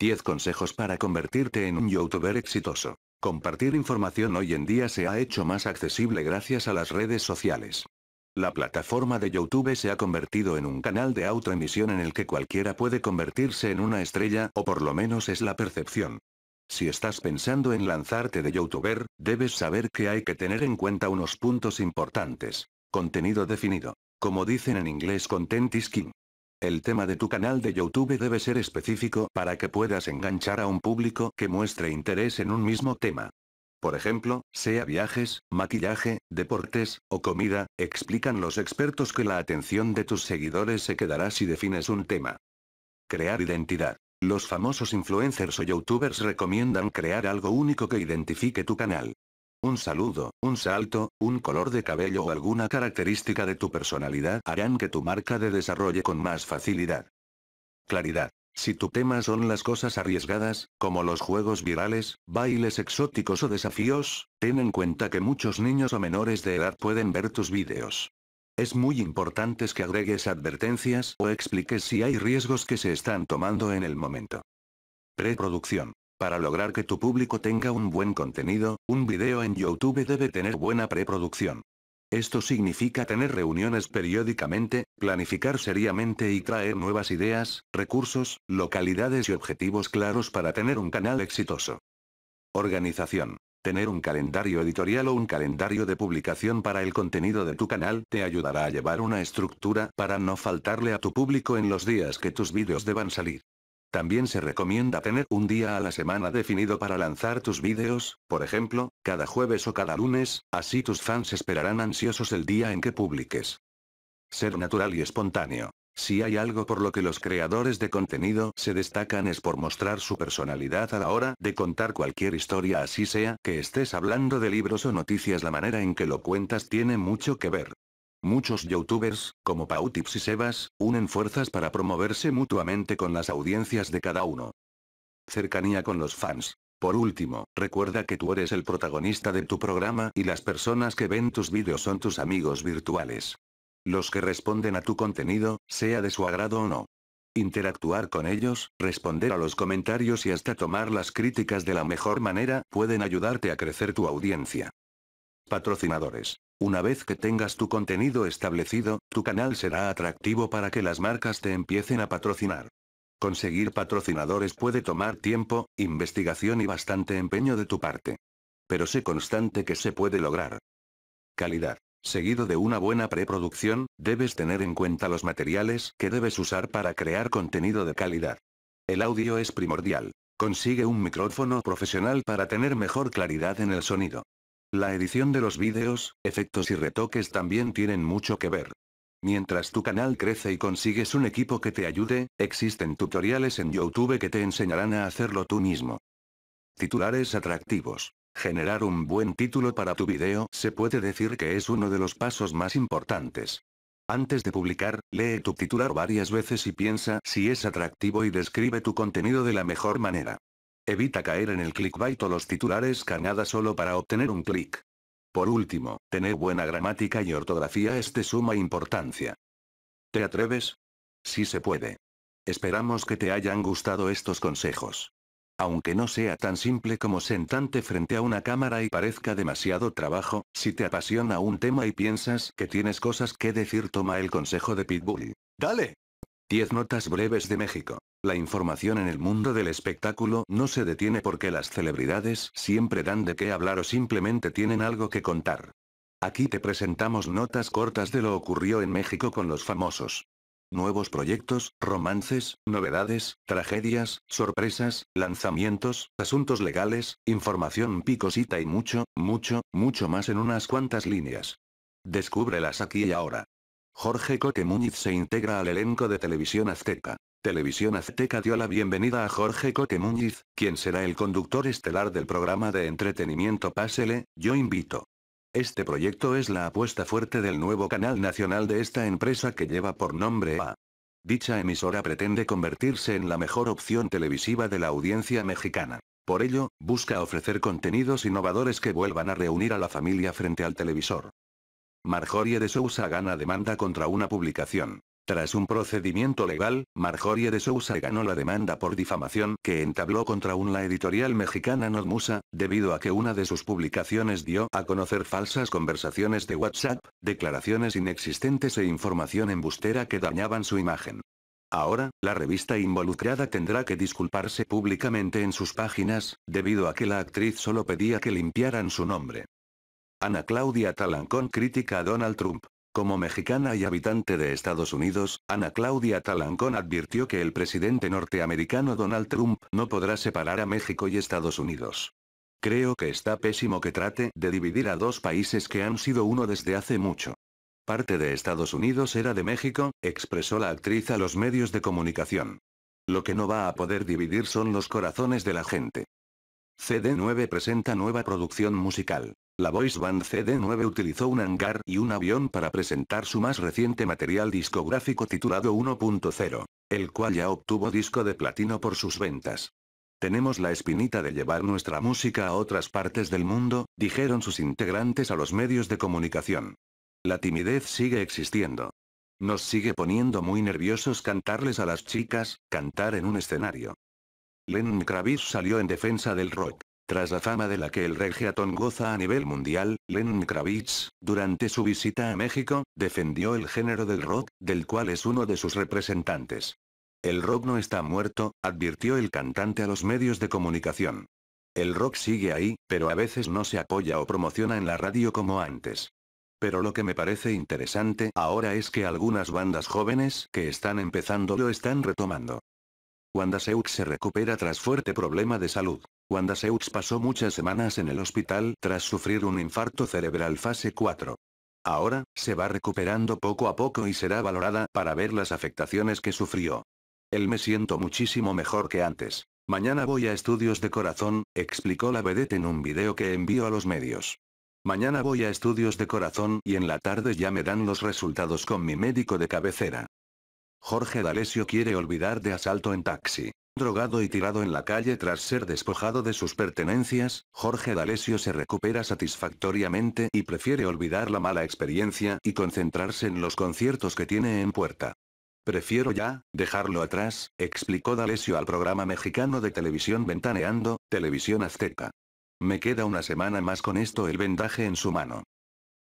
10 consejos para convertirte en un youtuber exitoso. Compartir información hoy en día se ha hecho más accesible gracias a las redes sociales. La plataforma de YouTube se ha convertido en un canal de autoemisión en el que cualquiera puede convertirse en una estrella, o por lo menos es la percepción. Si estás pensando en lanzarte de youtuber, debes saber que hay que tener en cuenta unos puntos importantes. Contenido definido. Como dicen en inglés content is king. El tema de tu canal de YouTube debe ser específico para que puedas enganchar a un público que muestre interés en un mismo tema. Por ejemplo, sea viajes, maquillaje, deportes, o comida, explican los expertos que la atención de tus seguidores se quedará si defines un tema. Crear identidad. Los famosos influencers o youtubers recomiendan crear algo único que identifique tu canal. Un saludo, un salto, un color de cabello o alguna característica de tu personalidad harán que tu marca de desarrolle con más facilidad. Claridad. Si tu tema son las cosas arriesgadas, como los juegos virales, bailes exóticos o desafíos, ten en cuenta que muchos niños o menores de edad pueden ver tus vídeos. Es muy importante que agregues advertencias o expliques si hay riesgos que se están tomando en el momento. Preproducción. Para lograr que tu público tenga un buen contenido, un video en YouTube debe tener buena preproducción. Esto significa tener reuniones periódicamente, planificar seriamente y traer nuevas ideas, recursos, localidades y objetivos claros para tener un canal exitoso. Organización. Tener un calendario editorial o un calendario de publicación para el contenido de tu canal te ayudará a llevar una estructura para no faltarle a tu público en los días que tus vídeos deban salir. También se recomienda tener un día a la semana definido para lanzar tus vídeos, por ejemplo, cada jueves o cada lunes, así tus fans esperarán ansiosos el día en que publiques. Ser natural y espontáneo. Si hay algo por lo que los creadores de contenido se destacan es por mostrar su personalidad a la hora de contar cualquier historia así sea que estés hablando de libros o noticias la manera en que lo cuentas tiene mucho que ver. Muchos youtubers, como Pautips y Sebas, unen fuerzas para promoverse mutuamente con las audiencias de cada uno. Cercanía con los fans. Por último, recuerda que tú eres el protagonista de tu programa y las personas que ven tus vídeos son tus amigos virtuales. Los que responden a tu contenido, sea de su agrado o no. Interactuar con ellos, responder a los comentarios y hasta tomar las críticas de la mejor manera pueden ayudarte a crecer tu audiencia. Patrocinadores. Una vez que tengas tu contenido establecido, tu canal será atractivo para que las marcas te empiecen a patrocinar. Conseguir patrocinadores puede tomar tiempo, investigación y bastante empeño de tu parte. Pero sé constante que se puede lograr. Calidad. Seguido de una buena preproducción, debes tener en cuenta los materiales que debes usar para crear contenido de calidad. El audio es primordial. Consigue un micrófono profesional para tener mejor claridad en el sonido. La edición de los vídeos, efectos y retoques también tienen mucho que ver. Mientras tu canal crece y consigues un equipo que te ayude, existen tutoriales en YouTube que te enseñarán a hacerlo tú mismo. Titulares atractivos. Generar un buen título para tu video se puede decir que es uno de los pasos más importantes. Antes de publicar, lee tu titular varias veces y piensa si es atractivo y describe tu contenido de la mejor manera. Evita caer en el clickbait o los titulares canadas solo para obtener un clic. Por último, tener buena gramática y ortografía es de suma importancia. ¿Te atreves? Sí se puede. Esperamos que te hayan gustado estos consejos. Aunque no sea tan simple como sentante frente a una cámara y parezca demasiado trabajo, si te apasiona un tema y piensas que tienes cosas que decir toma el consejo de Pitbull. ¡Dale! 10 notas breves de México. La información en el mundo del espectáculo no se detiene porque las celebridades siempre dan de qué hablar o simplemente tienen algo que contar. Aquí te presentamos notas cortas de lo ocurrió en México con los famosos. Nuevos proyectos, romances, novedades, tragedias, sorpresas, lanzamientos, asuntos legales, información picosita y mucho, mucho, mucho más en unas cuantas líneas. Descúbrelas aquí y ahora. Jorge Coque se integra al elenco de Televisión Azteca. Televisión Azteca dio la bienvenida a Jorge Coque quien será el conductor estelar del programa de entretenimiento Pásele, Yo Invito. Este proyecto es la apuesta fuerte del nuevo canal nacional de esta empresa que lleva por nombre A. Dicha emisora pretende convertirse en la mejor opción televisiva de la audiencia mexicana. Por ello, busca ofrecer contenidos innovadores que vuelvan a reunir a la familia frente al televisor. Marjorie de Sousa gana demanda contra una publicación. Tras un procedimiento legal, Marjorie de Sousa ganó la demanda por difamación que entabló contra una editorial mexicana Musa, debido a que una de sus publicaciones dio a conocer falsas conversaciones de WhatsApp, declaraciones inexistentes e información embustera que dañaban su imagen. Ahora, la revista involucrada tendrá que disculparse públicamente en sus páginas, debido a que la actriz solo pedía que limpiaran su nombre. Ana Claudia Talancón critica a Donald Trump. Como mexicana y habitante de Estados Unidos, Ana Claudia Talancón advirtió que el presidente norteamericano Donald Trump no podrá separar a México y Estados Unidos. Creo que está pésimo que trate de dividir a dos países que han sido uno desde hace mucho. Parte de Estados Unidos era de México, expresó la actriz a los medios de comunicación. Lo que no va a poder dividir son los corazones de la gente. CD9 presenta nueva producción musical. La voice band CD9 utilizó un hangar y un avión para presentar su más reciente material discográfico titulado 1.0, el cual ya obtuvo disco de platino por sus ventas. Tenemos la espinita de llevar nuestra música a otras partes del mundo, dijeron sus integrantes a los medios de comunicación. La timidez sigue existiendo. Nos sigue poniendo muy nerviosos cantarles a las chicas, cantar en un escenario. Len Kravitz salió en defensa del rock. Tras la fama de la que el reggaeton goza a nivel mundial, Len Kravitz, durante su visita a México, defendió el género del rock, del cual es uno de sus representantes. El rock no está muerto, advirtió el cantante a los medios de comunicación. El rock sigue ahí, pero a veces no se apoya o promociona en la radio como antes. Pero lo que me parece interesante ahora es que algunas bandas jóvenes que están empezando lo están retomando. Wanda se recupera tras fuerte problema de salud. Wanda Seux pasó muchas semanas en el hospital tras sufrir un infarto cerebral fase 4. Ahora, se va recuperando poco a poco y será valorada para ver las afectaciones que sufrió. Él me siento muchísimo mejor que antes. Mañana voy a estudios de corazón, explicó la vedette en un video que envío a los medios. Mañana voy a estudios de corazón y en la tarde ya me dan los resultados con mi médico de cabecera. Jorge D'Alessio quiere olvidar de asalto en taxi. Drogado y tirado en la calle tras ser despojado de sus pertenencias, Jorge D'Alessio se recupera satisfactoriamente y prefiere olvidar la mala experiencia y concentrarse en los conciertos que tiene en puerta. Prefiero ya, dejarlo atrás, explicó D'Alessio al programa mexicano de televisión Ventaneando, Televisión Azteca. Me queda una semana más con esto el vendaje en su mano.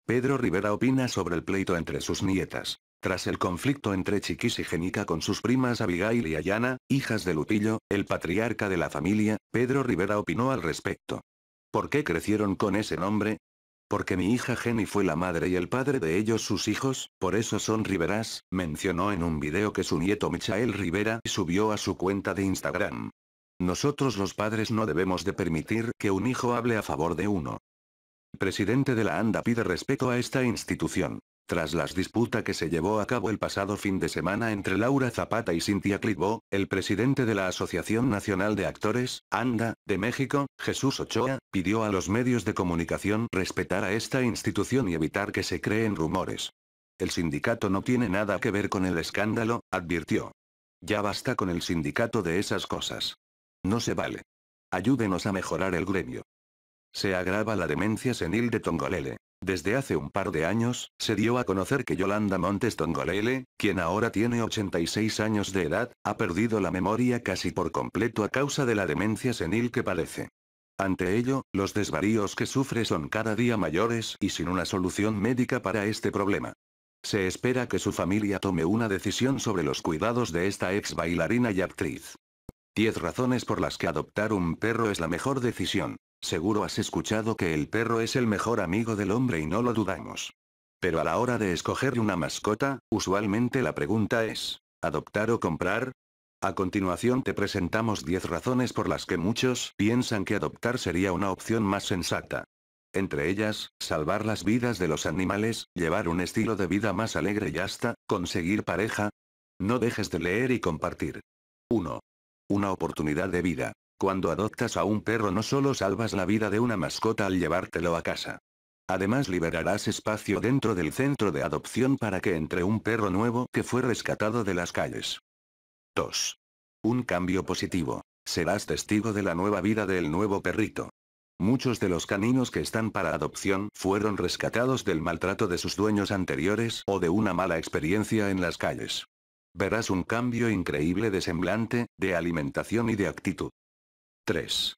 Pedro Rivera opina sobre el pleito entre sus nietas. Tras el conflicto entre Chiquis y Genica con sus primas Abigail y Ayana, hijas de Lupillo, el patriarca de la familia, Pedro Rivera opinó al respecto. ¿Por qué crecieron con ese nombre? Porque mi hija Jenny fue la madre y el padre de ellos sus hijos, por eso son Riveras, mencionó en un video que su nieto Michael Rivera subió a su cuenta de Instagram. Nosotros los padres no debemos de permitir que un hijo hable a favor de uno. Presidente de la ANDA pide respeto a esta institución. Tras las disputas que se llevó a cabo el pasado fin de semana entre Laura Zapata y Cintia Clitbo, el presidente de la Asociación Nacional de Actores, ANDA, de México, Jesús Ochoa, pidió a los medios de comunicación respetar a esta institución y evitar que se creen rumores. El sindicato no tiene nada que ver con el escándalo, advirtió. Ya basta con el sindicato de esas cosas. No se vale. Ayúdenos a mejorar el gremio. Se agrava la demencia senil de Tongolele. Desde hace un par de años, se dio a conocer que Yolanda Montes Tongolele, quien ahora tiene 86 años de edad, ha perdido la memoria casi por completo a causa de la demencia senil que padece. Ante ello, los desvaríos que sufre son cada día mayores y sin una solución médica para este problema. Se espera que su familia tome una decisión sobre los cuidados de esta ex bailarina y actriz. 10 razones por las que adoptar un perro es la mejor decisión. Seguro has escuchado que el perro es el mejor amigo del hombre y no lo dudamos. Pero a la hora de escoger una mascota, usualmente la pregunta es, ¿adoptar o comprar? A continuación te presentamos 10 razones por las que muchos piensan que adoptar sería una opción más sensata. Entre ellas, salvar las vidas de los animales, llevar un estilo de vida más alegre y hasta, conseguir pareja. No dejes de leer y compartir. 1. Una oportunidad de vida. Cuando adoptas a un perro no solo salvas la vida de una mascota al llevártelo a casa. Además liberarás espacio dentro del centro de adopción para que entre un perro nuevo que fue rescatado de las calles. 2. Un cambio positivo. Serás testigo de la nueva vida del nuevo perrito. Muchos de los caninos que están para adopción fueron rescatados del maltrato de sus dueños anteriores o de una mala experiencia en las calles. Verás un cambio increíble de semblante, de alimentación y de actitud. 3.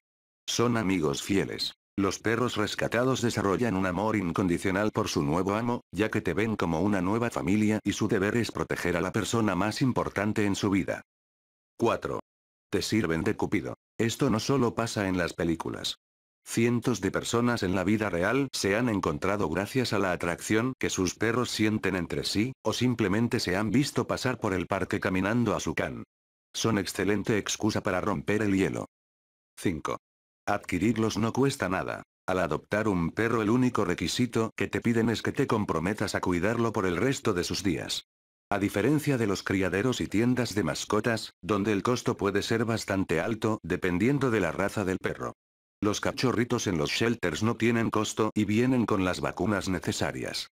Son amigos fieles. Los perros rescatados desarrollan un amor incondicional por su nuevo amo, ya que te ven como una nueva familia y su deber es proteger a la persona más importante en su vida. 4. Te sirven de cupido. Esto no solo pasa en las películas. Cientos de personas en la vida real se han encontrado gracias a la atracción que sus perros sienten entre sí, o simplemente se han visto pasar por el parque caminando a su can. Son excelente excusa para romper el hielo. 5. Adquirirlos no cuesta nada. Al adoptar un perro el único requisito que te piden es que te comprometas a cuidarlo por el resto de sus días. A diferencia de los criaderos y tiendas de mascotas, donde el costo puede ser bastante alto dependiendo de la raza del perro. Los cachorritos en los shelters no tienen costo y vienen con las vacunas necesarias.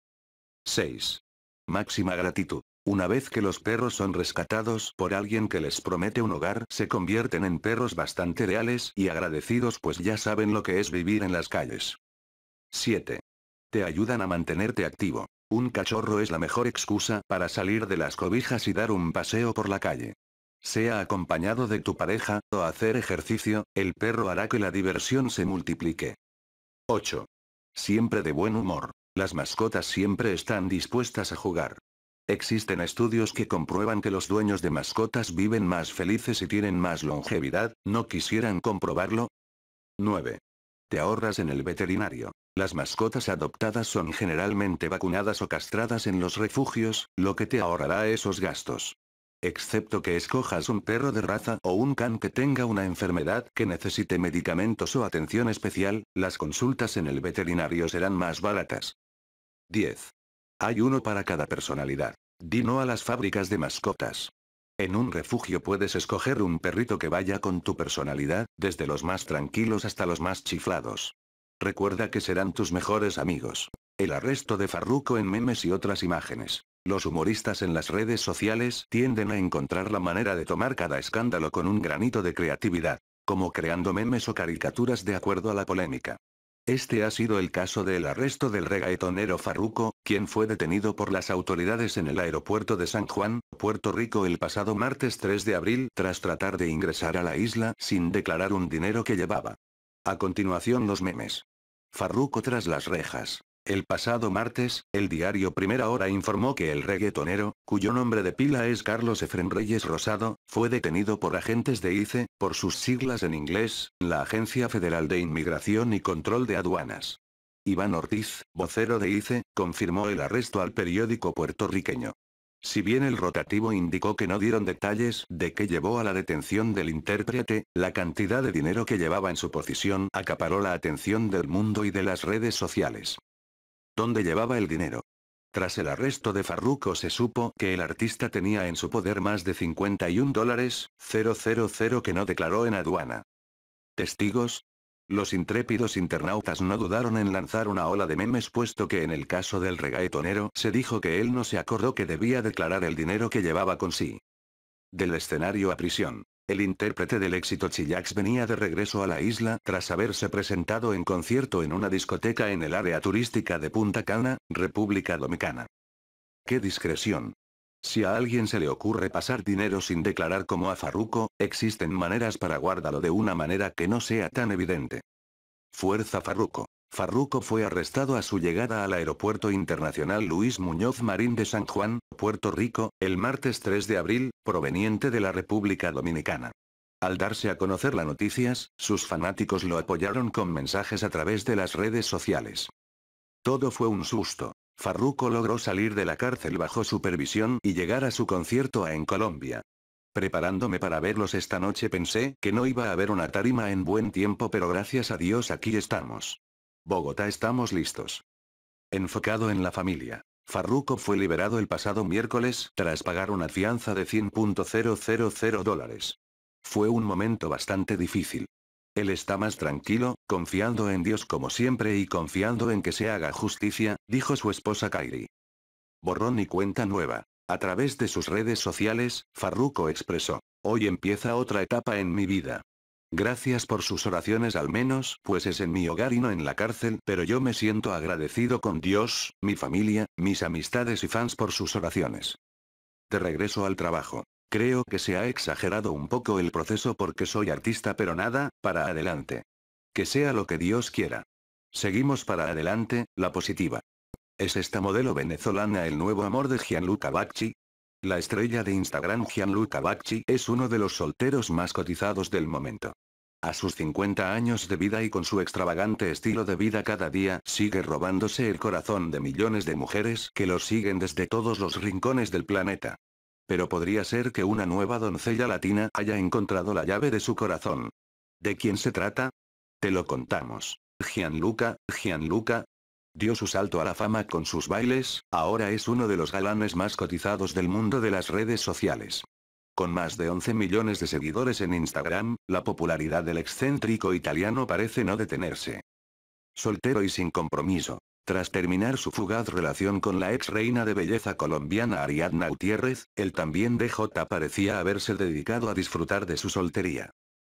6. Máxima gratitud. Una vez que los perros son rescatados por alguien que les promete un hogar, se convierten en perros bastante reales y agradecidos pues ya saben lo que es vivir en las calles. 7. Te ayudan a mantenerte activo. Un cachorro es la mejor excusa para salir de las cobijas y dar un paseo por la calle. Sea acompañado de tu pareja, o hacer ejercicio, el perro hará que la diversión se multiplique. 8. Siempre de buen humor. Las mascotas siempre están dispuestas a jugar. Existen estudios que comprueban que los dueños de mascotas viven más felices y tienen más longevidad, ¿no quisieran comprobarlo? 9. Te ahorras en el veterinario. Las mascotas adoptadas son generalmente vacunadas o castradas en los refugios, lo que te ahorrará esos gastos excepto que escojas un perro de raza o un can que tenga una enfermedad que necesite medicamentos o atención especial, las consultas en el veterinario serán más baratas. 10. Hay uno para cada personalidad. Dino a las fábricas de mascotas. En un refugio puedes escoger un perrito que vaya con tu personalidad, desde los más tranquilos hasta los más chiflados. Recuerda que serán tus mejores amigos. El arresto de Farruko en memes y otras imágenes. Los humoristas en las redes sociales tienden a encontrar la manera de tomar cada escándalo con un granito de creatividad, como creando memes o caricaturas de acuerdo a la polémica. Este ha sido el caso del arresto del reggaetonero Farruko, quien fue detenido por las autoridades en el aeropuerto de San Juan, Puerto Rico el pasado martes 3 de abril tras tratar de ingresar a la isla sin declarar un dinero que llevaba. A continuación los memes. Farruko tras las rejas. El pasado martes, el diario Primera Hora informó que el reggaetonero, cuyo nombre de pila es Carlos Efren Reyes Rosado, fue detenido por agentes de ICE, por sus siglas en inglés, la Agencia Federal de Inmigración y Control de Aduanas. Iván Ortiz, vocero de ICE, confirmó el arresto al periódico puertorriqueño. Si bien el rotativo indicó que no dieron detalles de qué llevó a la detención del intérprete, la cantidad de dinero que llevaba en su posición acaparó la atención del mundo y de las redes sociales dónde llevaba el dinero. Tras el arresto de Farruko se supo que el artista tenía en su poder más de 51 dólares, 000 que no declaró en aduana. ¿Testigos? Los intrépidos internautas no dudaron en lanzar una ola de memes puesto que en el caso del regaetonero se dijo que él no se acordó que debía declarar el dinero que llevaba con sí. Del escenario a prisión. El intérprete del éxito Chillax venía de regreso a la isla tras haberse presentado en concierto en una discoteca en el área turística de Punta Cana, República Dominicana. ¡Qué discreción! Si a alguien se le ocurre pasar dinero sin declarar como a Farruko, existen maneras para guardarlo de una manera que no sea tan evidente. Fuerza Farruko. Farruco fue arrestado a su llegada al Aeropuerto Internacional Luis Muñoz Marín de San Juan, Puerto Rico, el martes 3 de abril, proveniente de la República Dominicana. Al darse a conocer las noticias, sus fanáticos lo apoyaron con mensajes a través de las redes sociales. Todo fue un susto. Farruco logró salir de la cárcel bajo supervisión y llegar a su concierto en Colombia. Preparándome para verlos esta noche pensé que no iba a haber una tarima en buen tiempo pero gracias a Dios aquí estamos. Bogotá estamos listos. Enfocado en la familia. Farruko fue liberado el pasado miércoles tras pagar una fianza de 100.000 dólares. Fue un momento bastante difícil. Él está más tranquilo, confiando en Dios como siempre y confiando en que se haga justicia, dijo su esposa Kairi. Borrón y cuenta nueva. A través de sus redes sociales, Farruko expresó, hoy empieza otra etapa en mi vida. Gracias por sus oraciones al menos, pues es en mi hogar y no en la cárcel, pero yo me siento agradecido con Dios, mi familia, mis amistades y fans por sus oraciones. Te regreso al trabajo. Creo que se ha exagerado un poco el proceso porque soy artista pero nada, para adelante. Que sea lo que Dios quiera. Seguimos para adelante, la positiva. ¿Es esta modelo venezolana el nuevo amor de Gianluca Bacci? La estrella de Instagram Gianluca Bacci es uno de los solteros más cotizados del momento. A sus 50 años de vida y con su extravagante estilo de vida cada día sigue robándose el corazón de millones de mujeres que lo siguen desde todos los rincones del planeta. Pero podría ser que una nueva doncella latina haya encontrado la llave de su corazón. ¿De quién se trata? Te lo contamos. Gianluca, Gianluca, dio su salto a la fama con sus bailes, ahora es uno de los galanes más cotizados del mundo de las redes sociales. Con más de 11 millones de seguidores en Instagram, la popularidad del excéntrico italiano parece no detenerse. Soltero y sin compromiso. Tras terminar su fugaz relación con la ex reina de belleza colombiana Ariadna Gutiérrez, el también DJ parecía haberse dedicado a disfrutar de su soltería.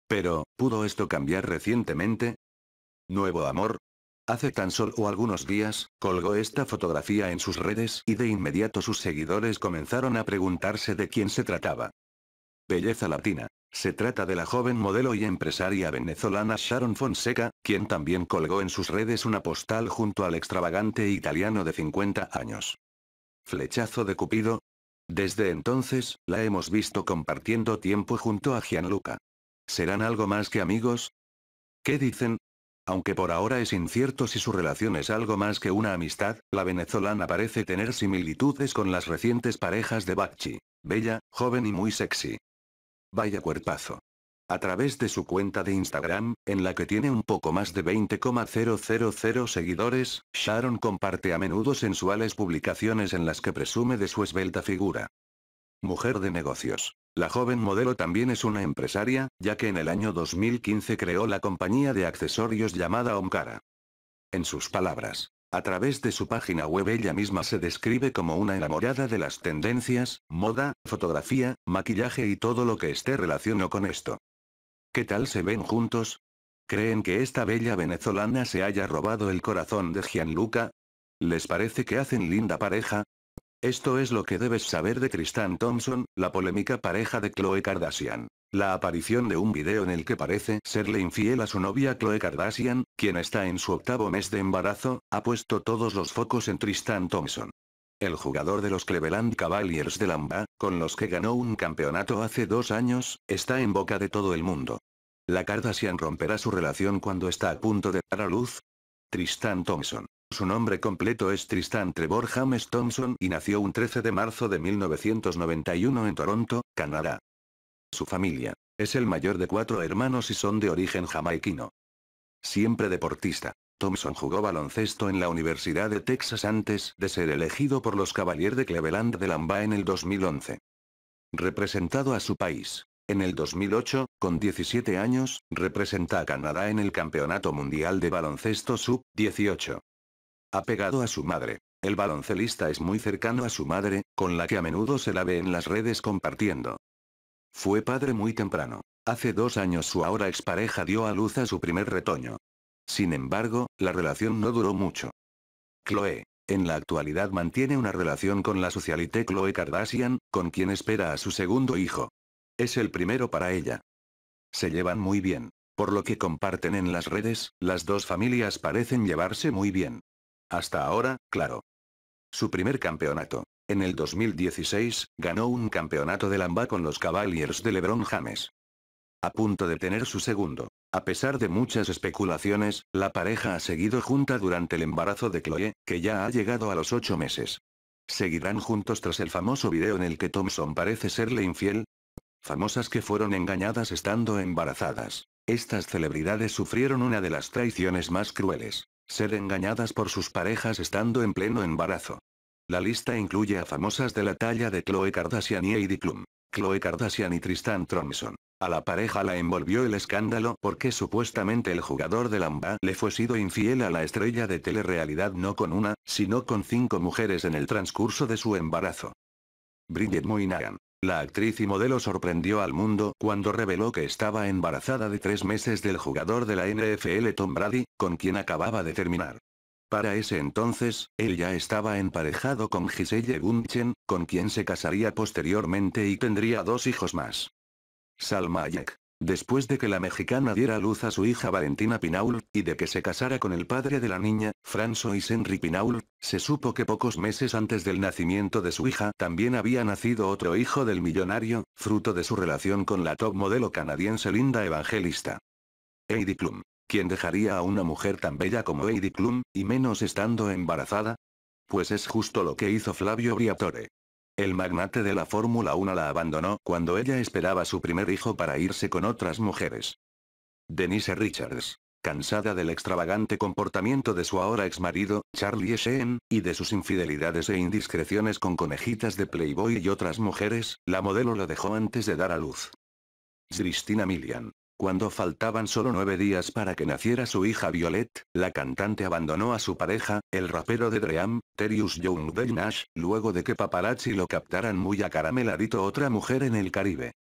Pero, ¿pudo esto cambiar recientemente? Nuevo amor, Hace tan solo algunos días, colgó esta fotografía en sus redes y de inmediato sus seguidores comenzaron a preguntarse de quién se trataba. Belleza latina. Se trata de la joven modelo y empresaria venezolana Sharon Fonseca, quien también colgó en sus redes una postal junto al extravagante italiano de 50 años. Flechazo de Cupido. Desde entonces, la hemos visto compartiendo tiempo junto a Gianluca. ¿Serán algo más que amigos? ¿Qué dicen? Aunque por ahora es incierto si su relación es algo más que una amistad, la venezolana parece tener similitudes con las recientes parejas de Bachi. Bella, joven y muy sexy. Vaya cuerpazo. A través de su cuenta de Instagram, en la que tiene un poco más de 20,000 seguidores, Sharon comparte a menudo sensuales publicaciones en las que presume de su esbelta figura. Mujer de negocios. La joven modelo también es una empresaria, ya que en el año 2015 creó la compañía de accesorios llamada Omkara. En sus palabras, a través de su página web ella misma se describe como una enamorada de las tendencias, moda, fotografía, maquillaje y todo lo que esté relacionado con esto. ¿Qué tal se ven juntos? ¿Creen que esta bella venezolana se haya robado el corazón de Gianluca? ¿Les parece que hacen linda pareja? Esto es lo que debes saber de Tristan Thompson, la polémica pareja de Chloe Kardashian. La aparición de un video en el que parece serle infiel a su novia Chloe Kardashian, quien está en su octavo mes de embarazo, ha puesto todos los focos en Tristan Thompson. El jugador de los Cleveland Cavaliers de Lamba, con los que ganó un campeonato hace dos años, está en boca de todo el mundo. La Kardashian romperá su relación cuando está a punto de dar a luz. Tristan Thompson. Su nombre completo es Tristan Trevor James Thompson y nació un 13 de marzo de 1991 en Toronto, Canadá. Su familia es el mayor de cuatro hermanos y son de origen jamaiquino. Siempre deportista. Thompson jugó baloncesto en la Universidad de Texas antes de ser elegido por los Cavaliers de Cleveland de Lamba en el 2011. Representado a su país. En el 2008, con 17 años, representa a Canadá en el Campeonato Mundial de Baloncesto Sub-18. Apegado a su madre. El baloncelista es muy cercano a su madre, con la que a menudo se la ve en las redes compartiendo. Fue padre muy temprano. Hace dos años su ahora expareja dio a luz a su primer retoño. Sin embargo, la relación no duró mucho. Chloe. En la actualidad mantiene una relación con la socialité Chloe Kardashian, con quien espera a su segundo hijo. Es el primero para ella. Se llevan muy bien. Por lo que comparten en las redes, las dos familias parecen llevarse muy bien. Hasta ahora, claro. Su primer campeonato. En el 2016, ganó un campeonato de Lamba con los Cavaliers de LeBron James. A punto de tener su segundo. A pesar de muchas especulaciones, la pareja ha seguido junta durante el embarazo de Chloe, que ya ha llegado a los ocho meses. ¿Seguirán juntos tras el famoso video en el que Thompson parece serle infiel? Famosas que fueron engañadas estando embarazadas. Estas celebridades sufrieron una de las traiciones más crueles ser engañadas por sus parejas estando en pleno embarazo. La lista incluye a famosas de la talla de Chloe Kardashian y Heidi Klum, Chloe Kardashian y Tristan Thompson. A la pareja la envolvió el escándalo porque supuestamente el jugador de Lamba le fue sido infiel a la estrella de telerrealidad no con una, sino con cinco mujeres en el transcurso de su embarazo. Bridget Moynihan, la actriz y modelo sorprendió al mundo cuando reveló que estaba embarazada de tres meses del jugador de la NFL Tom Brady, con quien acababa de terminar. Para ese entonces, él ya estaba emparejado con Giselle Gunchen, con quien se casaría posteriormente y tendría dos hijos más. Salma Después de que la mexicana diera luz a su hija Valentina Pinaul, y de que se casara con el padre de la niña, François Henry Pinaul, se supo que pocos meses antes del nacimiento de su hija también había nacido otro hijo del millonario, fruto de su relación con la top modelo canadiense Linda Evangelista. Heidi Klum. ¿Quién dejaría a una mujer tan bella como Heidi Klum, y menos estando embarazada? Pues es justo lo que hizo Flavio Briatore. El magnate de la Fórmula 1 la abandonó cuando ella esperaba su primer hijo para irse con otras mujeres. Denise Richards. Cansada del extravagante comportamiento de su ahora exmarido, Charlie Sheen, y de sus infidelidades e indiscreciones con conejitas de Playboy y otras mujeres, la modelo lo dejó antes de dar a luz. Christina Milian. Cuando faltaban solo nueve días para que naciera su hija Violet, la cantante abandonó a su pareja, el rapero de Dream, Terius Young Nash, luego de que paparazzi lo captaran muy acarameladito otra mujer en el Caribe.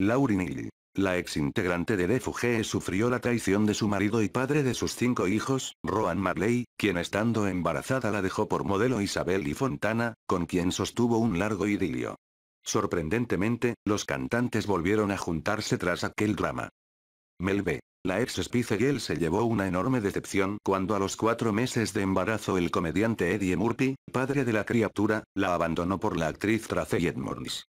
Lauryn Hill. La ex integrante de Refuge sufrió la traición de su marido y padre de sus cinco hijos, Roan Marley, quien estando embarazada la dejó por modelo Isabel y Fontana, con quien sostuvo un largo idilio. Sorprendentemente, los cantantes volvieron a juntarse tras aquel drama. Mel B. La ex Girl se llevó una enorme decepción cuando a los cuatro meses de embarazo el comediante Eddie Murphy, padre de la criatura, la abandonó por la actriz Tracey Edmonds.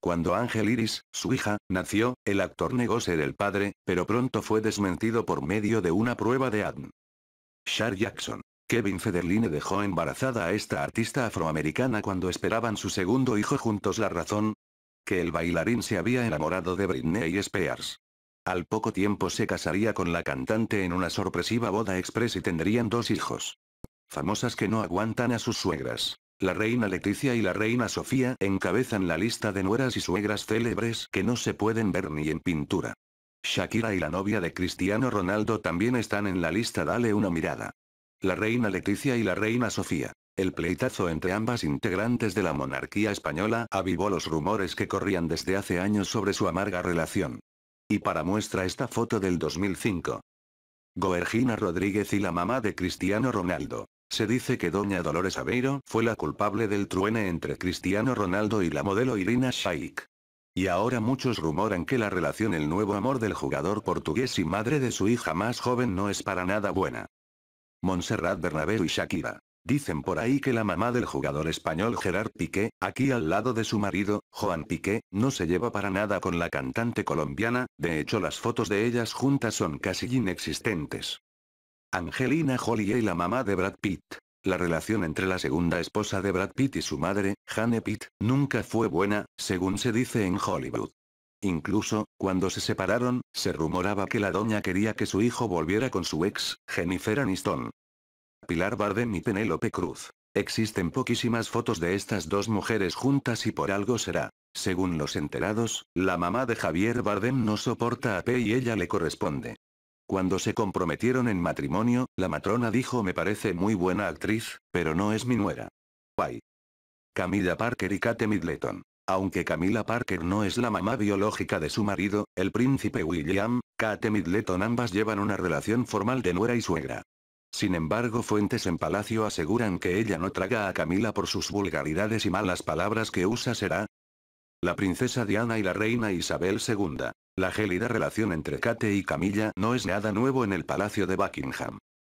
Cuando Ángel Iris, su hija, nació, el actor negó ser el padre, pero pronto fue desmentido por medio de una prueba de ADN. Shar Jackson. Kevin Federline dejó embarazada a esta artista afroamericana cuando esperaban su segundo hijo juntos. La razón, que el bailarín se había enamorado de Britney Spears. Al poco tiempo se casaría con la cantante en una sorpresiva boda express y tendrían dos hijos. Famosas que no aguantan a sus suegras. La reina Leticia y la reina Sofía encabezan la lista de nueras y suegras célebres que no se pueden ver ni en pintura. Shakira y la novia de Cristiano Ronaldo también están en la lista Dale una mirada. La reina Leticia y la reina Sofía. El pleitazo entre ambas integrantes de la monarquía española avivó los rumores que corrían desde hace años sobre su amarga relación. Y para muestra esta foto del 2005. Goergina Rodríguez y la mamá de Cristiano Ronaldo. Se dice que doña Dolores Aveiro fue la culpable del truene entre Cristiano Ronaldo y la modelo Irina Shaik. Y ahora muchos rumoran que la relación el nuevo amor del jugador portugués y madre de su hija más joven no es para nada buena. Montserrat Bernabéu y Shakira. Dicen por ahí que la mamá del jugador español Gerard Piqué, aquí al lado de su marido, Juan Piqué, no se lleva para nada con la cantante colombiana, de hecho las fotos de ellas juntas son casi inexistentes. Angelina Jolie y la mamá de Brad Pitt. La relación entre la segunda esposa de Brad Pitt y su madre, Jane Pitt, nunca fue buena, según se dice en Hollywood. Incluso, cuando se separaron, se rumoraba que la doña quería que su hijo volviera con su ex, Jennifer Aniston, Pilar Bardem y Penélope Cruz. Existen poquísimas fotos de estas dos mujeres juntas y por algo será. Según los enterados, la mamá de Javier Bardem no soporta a P y ella le corresponde. Cuando se comprometieron en matrimonio, la matrona dijo me parece muy buena actriz, pero no es mi nuera. Bye. Camila Parker y Kate Middleton. Aunque Camila Parker no es la mamá biológica de su marido, el príncipe William, Kate Middleton ambas llevan una relación formal de nuera y suegra. Sin embargo fuentes en Palacio aseguran que ella no traga a Camila por sus vulgaridades y malas palabras que usa será la princesa Diana y la reina Isabel II. La gélida relación entre Kate y Camilla no es nada nuevo en el Palacio de Buckingham.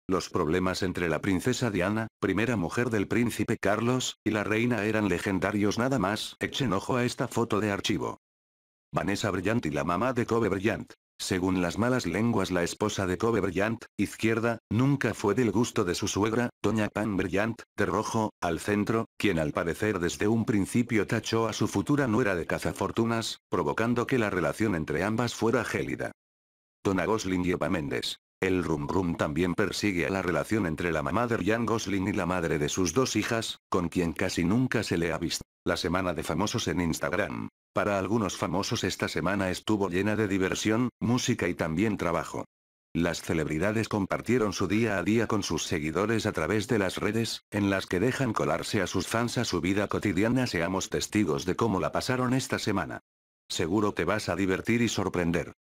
Los problemas entre la princesa Diana, primera mujer del príncipe Carlos, y la reina eran legendarios nada más. Echen ojo a esta foto de archivo. Vanessa Brillant y la mamá de Kobe Brillant. Según las malas lenguas la esposa de Kobe Bryant, izquierda, nunca fue del gusto de su suegra, doña Pan Bryant, de rojo, al centro, quien al parecer desde un principio tachó a su futura nuera de cazafortunas, provocando que la relación entre ambas fuera gélida. Dona Gosling y Eva Méndez. El rum rum también persigue a la relación entre la mamá de Ryan Gosling y la madre de sus dos hijas, con quien casi nunca se le ha visto. La semana de famosos en Instagram. Para algunos famosos esta semana estuvo llena de diversión, música y también trabajo. Las celebridades compartieron su día a día con sus seguidores a través de las redes, en las que dejan colarse a sus fans a su vida cotidiana. Seamos testigos de cómo la pasaron esta semana. Seguro te vas a divertir y sorprender.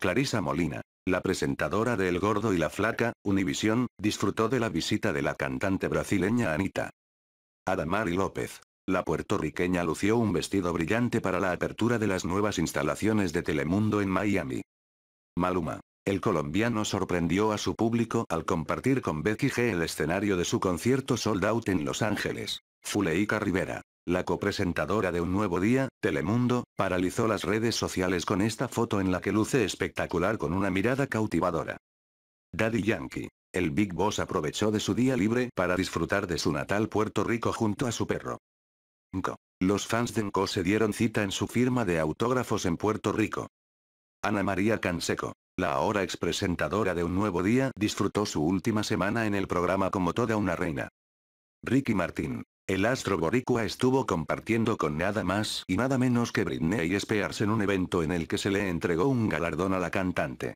Clarisa Molina, la presentadora de El Gordo y la Flaca, Univisión, disfrutó de la visita de la cantante brasileña Anita. Adamari López, la puertorriqueña lució un vestido brillante para la apertura de las nuevas instalaciones de Telemundo en Miami. Maluma. El colombiano sorprendió a su público al compartir con Becky G el escenario de su concierto Sold Out en Los Ángeles. Fuleika Rivera, la copresentadora de Un Nuevo Día, Telemundo, paralizó las redes sociales con esta foto en la que luce espectacular con una mirada cautivadora. Daddy Yankee. El Big Boss aprovechó de su día libre para disfrutar de su natal Puerto Rico junto a su perro. Los fans de Nko se dieron cita en su firma de autógrafos en Puerto Rico. Ana María Canseco, la ahora expresentadora de Un Nuevo Día, disfrutó su última semana en el programa como toda una reina. Ricky Martín, el astro boricua estuvo compartiendo con nada más y nada menos que Britney Spears en un evento en el que se le entregó un galardón a la cantante.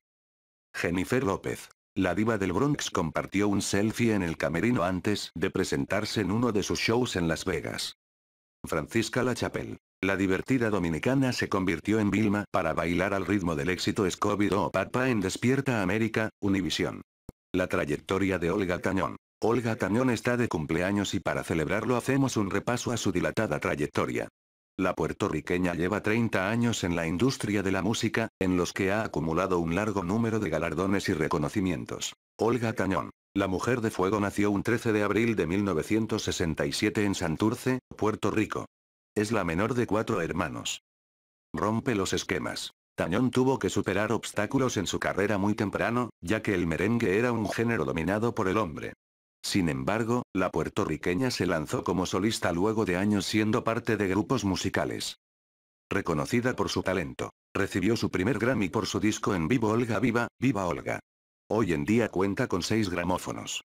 Jennifer López, la diva del Bronx compartió un selfie en el camerino antes de presentarse en uno de sus shows en Las Vegas. Francisca La Chapelle. La divertida dominicana se convirtió en Vilma para bailar al ritmo del éxito Scooby Doo Papa en Despierta América, Univisión. La trayectoria de Olga Cañón. Olga Cañón está de cumpleaños y para celebrarlo hacemos un repaso a su dilatada trayectoria. La puertorriqueña lleva 30 años en la industria de la música, en los que ha acumulado un largo número de galardones y reconocimientos. Olga Cañón, la Mujer de Fuego nació un 13 de abril de 1967 en Santurce, Puerto Rico. Es la menor de cuatro hermanos. Rompe los esquemas. Tañón tuvo que superar obstáculos en su carrera muy temprano, ya que el merengue era un género dominado por el hombre. Sin embargo, la puertorriqueña se lanzó como solista luego de años siendo parte de grupos musicales. Reconocida por su talento, recibió su primer Grammy por su disco en vivo Olga Viva, Viva Olga. Hoy en día cuenta con seis gramófonos.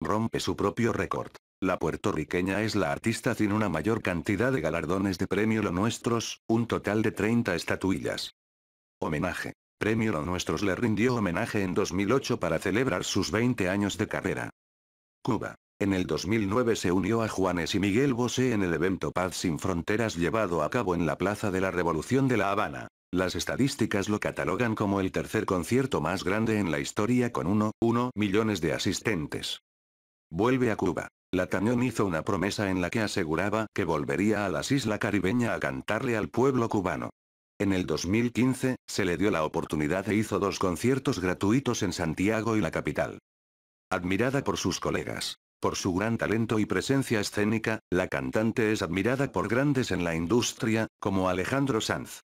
Rompe su propio récord. La puertorriqueña es la artista sin una mayor cantidad de galardones de premio Lo Nuestros, un total de 30 estatuillas. Homenaje. Premio Lo Nuestros le rindió homenaje en 2008 para celebrar sus 20 años de carrera. Cuba. En el 2009 se unió a Juanes y Miguel Bosé en el evento Paz sin Fronteras llevado a cabo en la Plaza de la Revolución de La Habana. Las estadísticas lo catalogan como el tercer concierto más grande en la historia con 1,1 millones de asistentes. Vuelve a Cuba. La Cañón hizo una promesa en la que aseguraba que volvería a las islas caribeña a cantarle al pueblo cubano. En el 2015, se le dio la oportunidad e hizo dos conciertos gratuitos en Santiago y la capital. Admirada por sus colegas. Por su gran talento y presencia escénica, la cantante es admirada por grandes en la industria, como Alejandro Sanz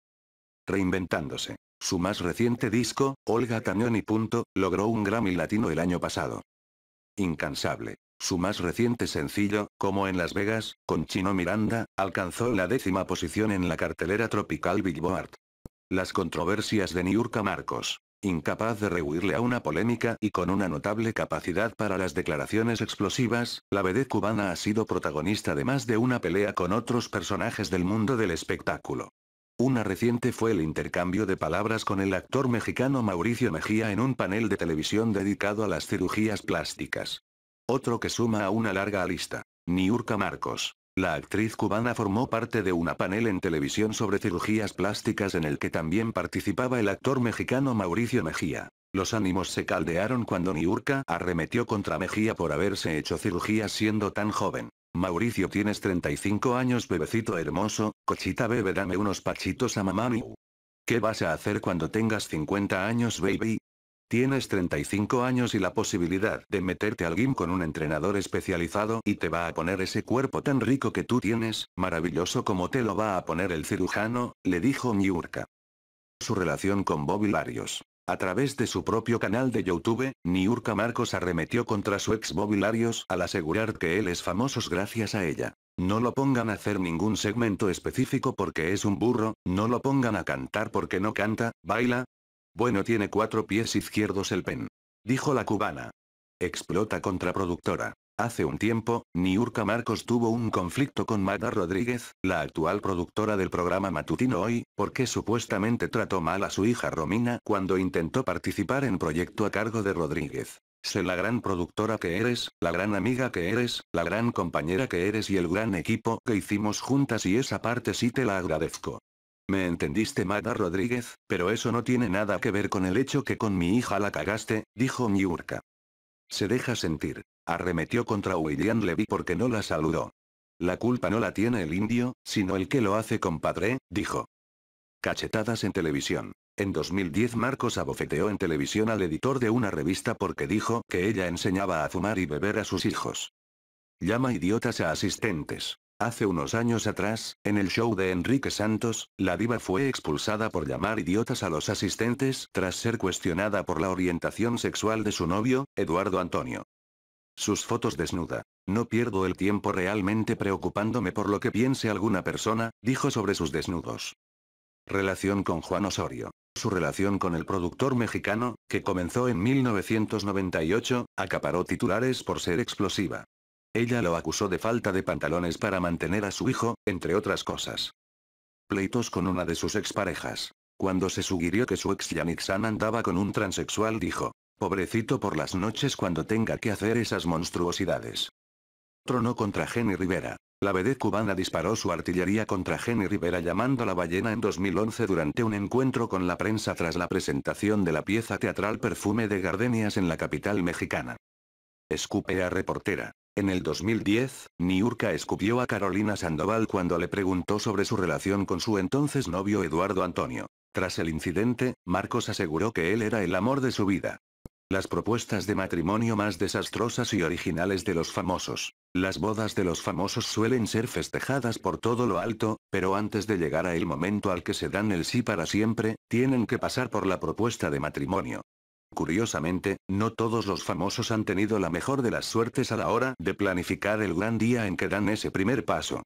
reinventándose. Su más reciente disco, Olga Cañón y Punto, logró un Grammy Latino el año pasado. Incansable. Su más reciente sencillo, Como en Las Vegas, con Chino Miranda, alcanzó la décima posición en la cartelera tropical Billboard. Las controversias de Niurka Marcos. Incapaz de rehuirle a una polémica y con una notable capacidad para las declaraciones explosivas, la vedette cubana ha sido protagonista de más de una pelea con otros personajes del mundo del espectáculo. Una reciente fue el intercambio de palabras con el actor mexicano Mauricio Mejía en un panel de televisión dedicado a las cirugías plásticas. Otro que suma a una larga lista. Niurka Marcos. La actriz cubana formó parte de una panel en televisión sobre cirugías plásticas en el que también participaba el actor mexicano Mauricio Mejía. Los ánimos se caldearon cuando Niurka arremetió contra Mejía por haberse hecho cirugía siendo tan joven. Mauricio tienes 35 años bebecito hermoso, cochita bebe dame unos pachitos a mamá ¿Qué vas a hacer cuando tengas 50 años baby? Tienes 35 años y la posibilidad de meterte al gym con un entrenador especializado y te va a poner ese cuerpo tan rico que tú tienes, maravilloso como te lo va a poner el cirujano, le dijo Miurka. Su relación con Bobby Larios. A través de su propio canal de YouTube, Niurka Marcos arremetió contra su ex al asegurar que él es famoso gracias a ella. No lo pongan a hacer ningún segmento específico porque es un burro, no lo pongan a cantar porque no canta, baila. Bueno tiene cuatro pies izquierdos el pen. Dijo la cubana. Explota contraproductora. Hace un tiempo, Niurka Marcos tuvo un conflicto con Magda Rodríguez, la actual productora del programa Matutino Hoy, porque supuestamente trató mal a su hija Romina cuando intentó participar en proyecto a cargo de Rodríguez. Sé la gran productora que eres, la gran amiga que eres, la gran compañera que eres y el gran equipo que hicimos juntas y esa parte sí te la agradezco. Me entendiste Magda Rodríguez, pero eso no tiene nada que ver con el hecho que con mi hija la cagaste, dijo Niurka. Se deja sentir. Arremetió contra William Levy porque no la saludó. La culpa no la tiene el indio, sino el que lo hace compadre, dijo. Cachetadas en televisión. En 2010 Marcos abofeteó en televisión al editor de una revista porque dijo que ella enseñaba a fumar y beber a sus hijos. Llama idiotas a asistentes. Hace unos años atrás, en el show de Enrique Santos, la diva fue expulsada por llamar idiotas a los asistentes tras ser cuestionada por la orientación sexual de su novio, Eduardo Antonio. Sus fotos desnuda. No pierdo el tiempo realmente preocupándome por lo que piense alguna persona, dijo sobre sus desnudos. Relación con Juan Osorio. Su relación con el productor mexicano, que comenzó en 1998, acaparó titulares por ser explosiva. Ella lo acusó de falta de pantalones para mantener a su hijo, entre otras cosas. Pleitos con una de sus exparejas. Cuando se sugirió que su ex Yannick andaba con un transexual dijo, Pobrecito por las noches cuando tenga que hacer esas monstruosidades. Tronó contra Jenny Rivera. La vedette cubana disparó su artillería contra Jenny Rivera llamando la ballena en 2011 durante un encuentro con la prensa tras la presentación de la pieza teatral Perfume de Gardenias en la capital mexicana. Escupe a reportera. En el 2010, Niurka escupió a Carolina Sandoval cuando le preguntó sobre su relación con su entonces novio Eduardo Antonio. Tras el incidente, Marcos aseguró que él era el amor de su vida. Las propuestas de matrimonio más desastrosas y originales de los famosos. Las bodas de los famosos suelen ser festejadas por todo lo alto, pero antes de llegar a el momento al que se dan el sí para siempre, tienen que pasar por la propuesta de matrimonio. Curiosamente, no todos los famosos han tenido la mejor de las suertes a la hora de planificar el gran día en que dan ese primer paso.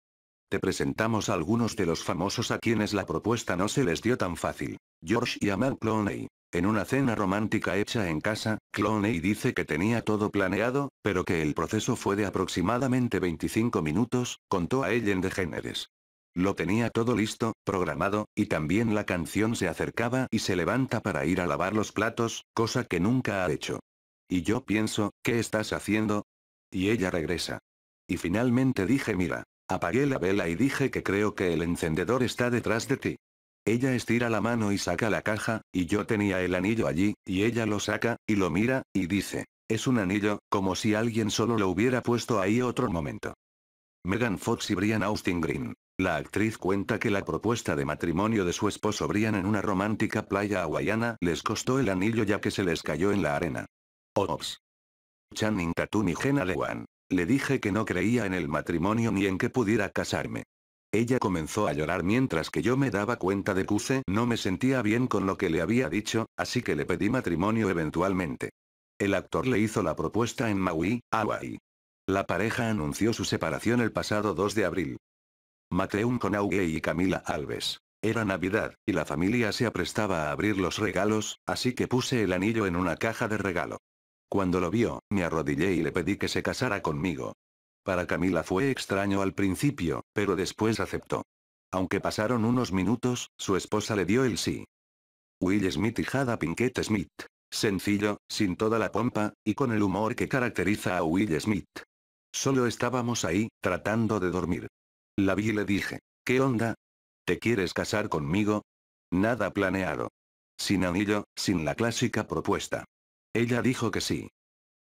Te presentamos a algunos de los famosos a quienes la propuesta no se les dio tan fácil. George y Amal Clooney. En una cena romántica hecha en casa, Cloney dice que tenía todo planeado, pero que el proceso fue de aproximadamente 25 minutos, contó a Ellen DeGeneres. Lo tenía todo listo, programado, y también la canción se acercaba y se levanta para ir a lavar los platos, cosa que nunca ha hecho. Y yo pienso, ¿qué estás haciendo? Y ella regresa. Y finalmente dije, mira, apagué la vela y dije que creo que el encendedor está detrás de ti. Ella estira la mano y saca la caja, y yo tenía el anillo allí, y ella lo saca, y lo mira, y dice, es un anillo, como si alguien solo lo hubiera puesto ahí otro momento. Megan Fox y Brian Austin Green. La actriz cuenta que la propuesta de matrimonio de su esposo Brian en una romántica playa hawaiana les costó el anillo ya que se les cayó en la arena. Ops. Channing Tatum y Jenna Lewan. Le dije que no creía en el matrimonio ni en que pudiera casarme. Ella comenzó a llorar mientras que yo me daba cuenta de que no me sentía bien con lo que le había dicho, así que le pedí matrimonio eventualmente. El actor le hizo la propuesta en Maui, Hawaii. La pareja anunció su separación el pasado 2 de abril. un Conauge y Camila Alves. Era Navidad, y la familia se aprestaba a abrir los regalos, así que puse el anillo en una caja de regalo. Cuando lo vio, me arrodillé y le pedí que se casara conmigo. Para Camila fue extraño al principio, pero después aceptó. Aunque pasaron unos minutos, su esposa le dio el sí. Will Smith y Jada Pinkett Smith. Sencillo, sin toda la pompa, y con el humor que caracteriza a Will Smith. Solo estábamos ahí, tratando de dormir. La vi y le dije, ¿qué onda? ¿Te quieres casar conmigo? Nada planeado. Sin anillo, sin la clásica propuesta. Ella dijo que sí.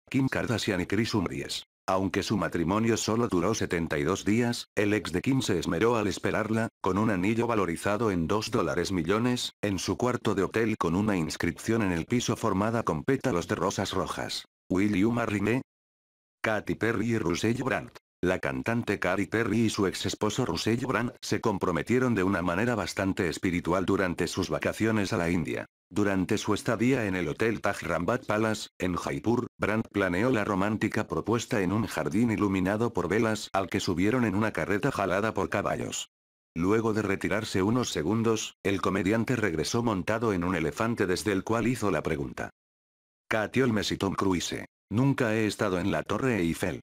Kim Kardashian y Chris Umbries. Aunque su matrimonio solo duró 72 días, el ex de Kim se esmeró al esperarla, con un anillo valorizado en 2 dólares millones, en su cuarto de hotel con una inscripción en el piso formada con pétalos de rosas rojas. William Arrime, Katy Perry y Russell Brandt. La cantante Katy Perry y su ex esposo Russell Brand se comprometieron de una manera bastante espiritual durante sus vacaciones a la India. Durante su estadía en el Hotel Taj Rambat Palace, en Jaipur, Brandt planeó la romántica propuesta en un jardín iluminado por velas al que subieron en una carreta jalada por caballos. Luego de retirarse unos segundos, el comediante regresó montado en un elefante desde el cual hizo la pregunta. Katiol Mesiton Cruise. Nunca he estado en la Torre Eiffel.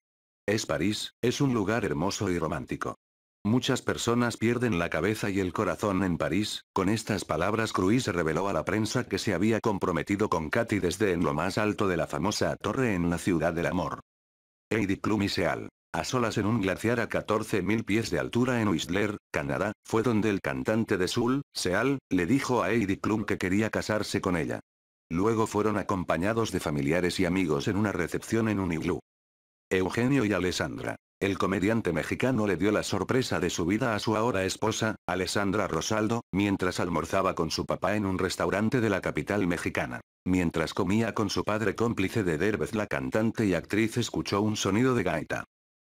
Es París, es un lugar hermoso y romántico. Muchas personas pierden la cabeza y el corazón en París. Con estas palabras se reveló a la prensa que se había comprometido con Katy desde en lo más alto de la famosa torre en la ciudad del amor. Heidi Klum y Seal. A solas en un glaciar a 14.000 pies de altura en Whistler, Canadá, fue donde el cantante de Soul, Seal, le dijo a Heidi Klum que quería casarse con ella. Luego fueron acompañados de familiares y amigos en una recepción en un iglú. Eugenio y Alessandra. El comediante mexicano le dio la sorpresa de su vida a su ahora esposa, Alessandra Rosaldo, mientras almorzaba con su papá en un restaurante de la capital mexicana. Mientras comía con su padre cómplice de Derbez la cantante y actriz escuchó un sonido de gaita.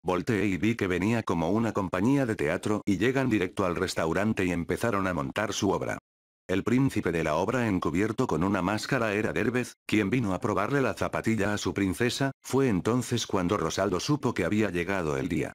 Volteé y vi que venía como una compañía de teatro y llegan directo al restaurante y empezaron a montar su obra. El príncipe de la obra encubierto con una máscara era Derbez, quien vino a probarle la zapatilla a su princesa, fue entonces cuando Rosaldo supo que había llegado el día.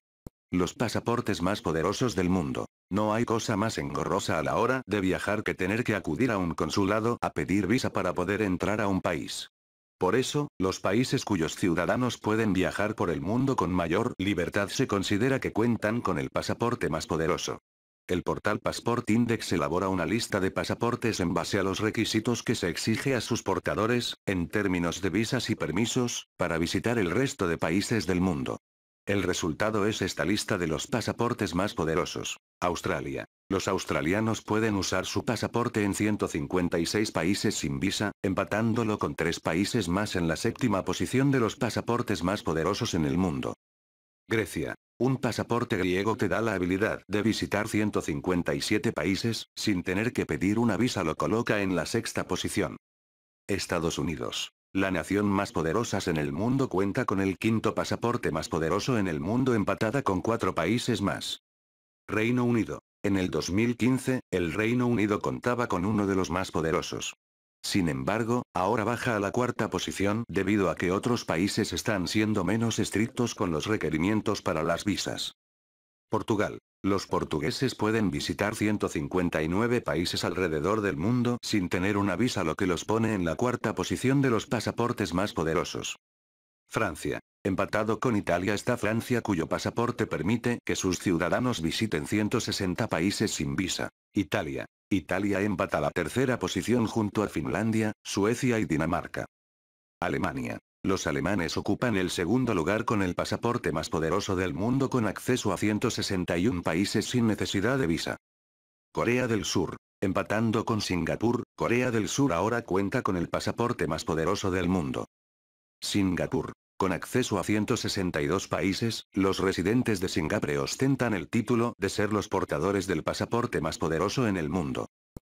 Los pasaportes más poderosos del mundo. No hay cosa más engorrosa a la hora de viajar que tener que acudir a un consulado a pedir visa para poder entrar a un país. Por eso, los países cuyos ciudadanos pueden viajar por el mundo con mayor libertad se considera que cuentan con el pasaporte más poderoso. El portal Passport Index elabora una lista de pasaportes en base a los requisitos que se exige a sus portadores, en términos de visas y permisos, para visitar el resto de países del mundo. El resultado es esta lista de los pasaportes más poderosos. Australia. Los australianos pueden usar su pasaporte en 156 países sin visa, empatándolo con tres países más en la séptima posición de los pasaportes más poderosos en el mundo. Grecia. Un pasaporte griego te da la habilidad de visitar 157 países, sin tener que pedir una visa lo coloca en la sexta posición. Estados Unidos. La nación más poderosa en el mundo cuenta con el quinto pasaporte más poderoso en el mundo empatada con cuatro países más. Reino Unido. En el 2015, el Reino Unido contaba con uno de los más poderosos. Sin embargo, ahora baja a la cuarta posición debido a que otros países están siendo menos estrictos con los requerimientos para las visas. Portugal. Los portugueses pueden visitar 159 países alrededor del mundo sin tener una visa lo que los pone en la cuarta posición de los pasaportes más poderosos. Francia. Empatado con Italia está Francia cuyo pasaporte permite que sus ciudadanos visiten 160 países sin visa. Italia. Italia empata la tercera posición junto a Finlandia, Suecia y Dinamarca. Alemania. Los alemanes ocupan el segundo lugar con el pasaporte más poderoso del mundo con acceso a 161 países sin necesidad de visa. Corea del Sur. Empatando con Singapur, Corea del Sur ahora cuenta con el pasaporte más poderoso del mundo. Singapur. Con acceso a 162 países, los residentes de Singapur ostentan el título de ser los portadores del pasaporte más poderoso en el mundo.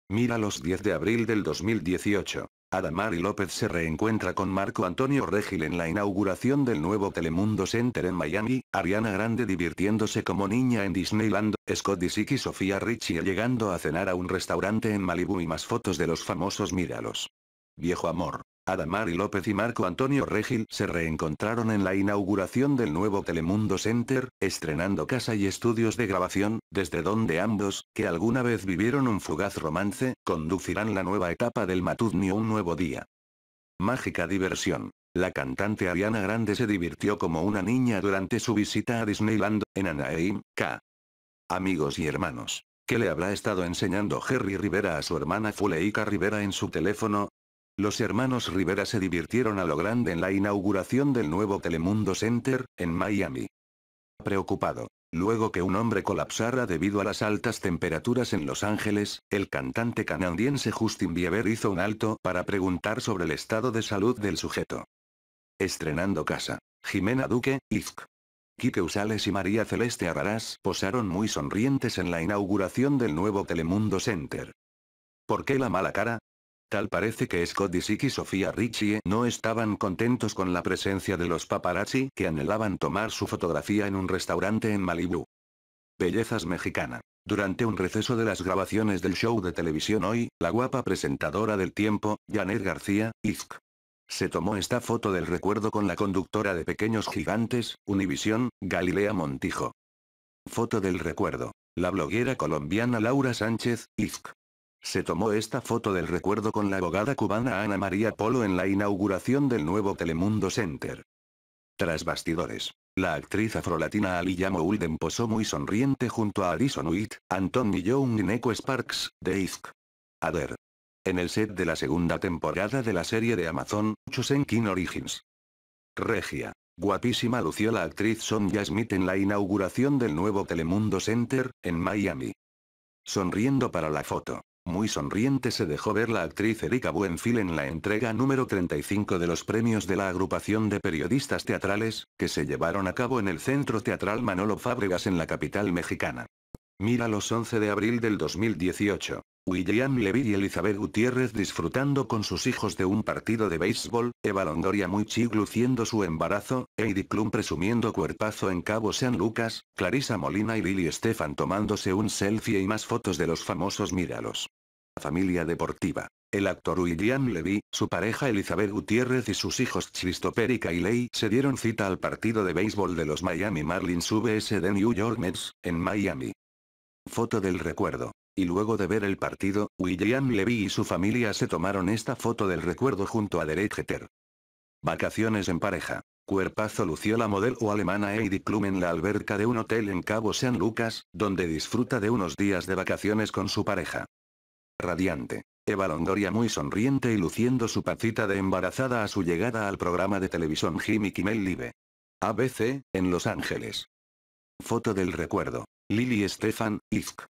Mira los 10 de abril del 2018. Adamari López se reencuentra con Marco Antonio Regil en la inauguración del nuevo Telemundo Center en Miami, Ariana Grande divirtiéndose como niña en Disneyland, Scott Disick y Sofía Richie llegando a cenar a un restaurante en Malibu y más fotos de los famosos míralos. Viejo amor. Adamari López y Marco Antonio Regil se reencontraron en la inauguración del nuevo Telemundo Center, estrenando casa y estudios de grabación, desde donde ambos, que alguna vez vivieron un fugaz romance, conducirán la nueva etapa del matutnio Un Nuevo Día. Mágica diversión. La cantante Ariana Grande se divirtió como una niña durante su visita a Disneyland, en Anaheim, K. Amigos y hermanos. ¿Qué le habrá estado enseñando Jerry Rivera a su hermana Fuleika Rivera en su teléfono? Los hermanos Rivera se divirtieron a lo grande en la inauguración del nuevo Telemundo Center, en Miami. Preocupado. Luego que un hombre colapsara debido a las altas temperaturas en Los Ángeles, el cantante canadiense Justin Bieber hizo un alto para preguntar sobre el estado de salud del sujeto. Estrenando casa. Jimena Duque, Izk. Quique Usales y María Celeste Ararás posaron muy sonrientes en la inauguración del nuevo Telemundo Center. ¿Por qué la mala cara? Tal parece que Scott Disick y Sofía Richie eh, no estaban contentos con la presencia de los paparazzi que anhelaban tomar su fotografía en un restaurante en Malibu. Bellezas mexicana. Durante un receso de las grabaciones del show de televisión hoy, la guapa presentadora del tiempo, Janet García, Isk. Se tomó esta foto del recuerdo con la conductora de Pequeños Gigantes, Univisión, Galilea Montijo. Foto del recuerdo. La bloguera colombiana Laura Sánchez, Isk. Se tomó esta foto del recuerdo con la abogada cubana Ana María Polo en la inauguración del nuevo Telemundo Center. Tras bastidores, la actriz afrolatina Aliyah Moulden posó muy sonriente junto a Alison Witt, Anton y Neco Sparks, de Isk. Ader. En el set de la segunda temporada de la serie de Amazon, Chusenkin Origins. Regia. Guapísima lució la actriz Sonja Smith en la inauguración del nuevo Telemundo Center, en Miami. Sonriendo para la foto. Muy sonriente se dejó ver la actriz Erika Buenfil en la entrega número 35 de los premios de la agrupación de periodistas teatrales, que se llevaron a cabo en el Centro Teatral Manolo Fábregas en la capital mexicana. Mira los 11 de abril del 2018. William Levy y Elizabeth Gutiérrez disfrutando con sus hijos de un partido de béisbol, Eva Longoria muy chic luciendo su embarazo, Heidi Klum presumiendo cuerpazo en Cabo San Lucas, Clarisa Molina y Lily Estefan tomándose un selfie y más fotos de los famosos míralos. Familia deportiva. El actor William Levy, su pareja Elizabeth Gutiérrez y sus hijos Christopher y Ley se dieron cita al partido de béisbol de los Miami Marlins vs de New York Mets, en Miami. Foto del recuerdo. Y luego de ver el partido, William Levy y su familia se tomaron esta foto del recuerdo junto a Derek Jeter. Vacaciones en pareja. Cuerpazo lució la modelo alemana Heidi Klum en la alberca de un hotel en Cabo San Lucas, donde disfruta de unos días de vacaciones con su pareja. Radiante. Eva Longoria muy sonriente y luciendo su pancita de embarazada a su llegada al programa de televisión Jimmy Kimmel Live. ABC, en Los Ángeles. Foto del recuerdo. Lily Stefan, ISK.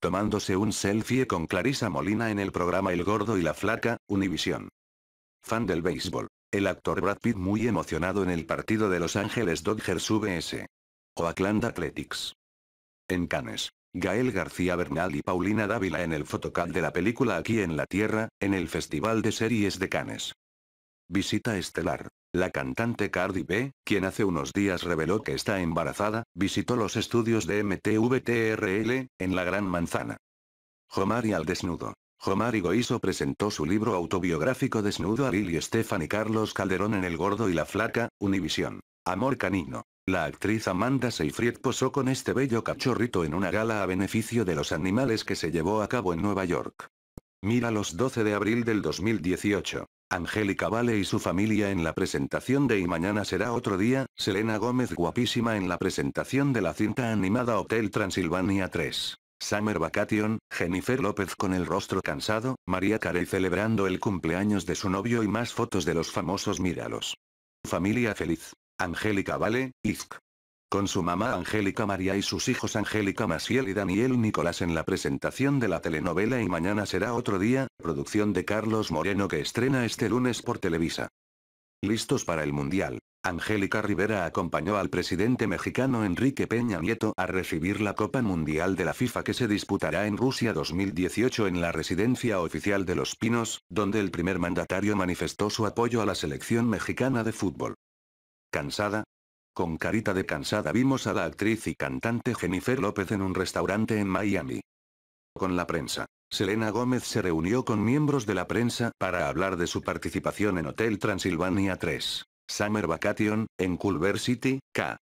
Tomándose un selfie con Clarisa Molina en el programa El Gordo y la Flaca, Univisión. Fan del béisbol. El actor Brad Pitt muy emocionado en el partido de Los Ángeles Dodgers vs. Oakland Athletics. En Cannes. Gael García Bernal y Paulina Dávila en el fotocal de la película Aquí en la Tierra, en el Festival de Series de Cannes. Visita estelar. La cantante Cardi B, quien hace unos días reveló que está embarazada, visitó los estudios de MTVTRL, en la Gran Manzana. Jomari al desnudo. Jomari Goizo presentó su libro autobiográfico Desnudo a Lili Stephanie y Carlos Calderón en El Gordo y la Flaca, Univisión. Amor canino. La actriz Amanda Seyfried posó con este bello cachorrito en una gala a beneficio de los animales que se llevó a cabo en Nueva York. Mira los 12 de abril del 2018. Angélica Vale y su familia en la presentación de Y Mañana será otro día, Selena Gómez guapísima en la presentación de la cinta animada Hotel Transilvania 3. Summer Vacation, Jennifer López con el rostro cansado, María Carey celebrando el cumpleaños de su novio y más fotos de los famosos míralos. Familia feliz. Angélica Vale, Isk. Con su mamá Angélica María y sus hijos Angélica Maciel y Daniel Nicolás en la presentación de la telenovela Y Mañana será otro día, producción de Carlos Moreno que estrena este lunes por Televisa. Listos para el Mundial. Angélica Rivera acompañó al presidente mexicano Enrique Peña Nieto a recibir la Copa Mundial de la FIFA que se disputará en Rusia 2018 en la residencia oficial de Los Pinos, donde el primer mandatario manifestó su apoyo a la selección mexicana de fútbol. Cansada, con carita de cansada vimos a la actriz y cantante Jennifer López en un restaurante en Miami. Con la prensa. Selena Gómez se reunió con miembros de la prensa para hablar de su participación en Hotel Transilvania 3. Summer Vacation, en Culver City, K.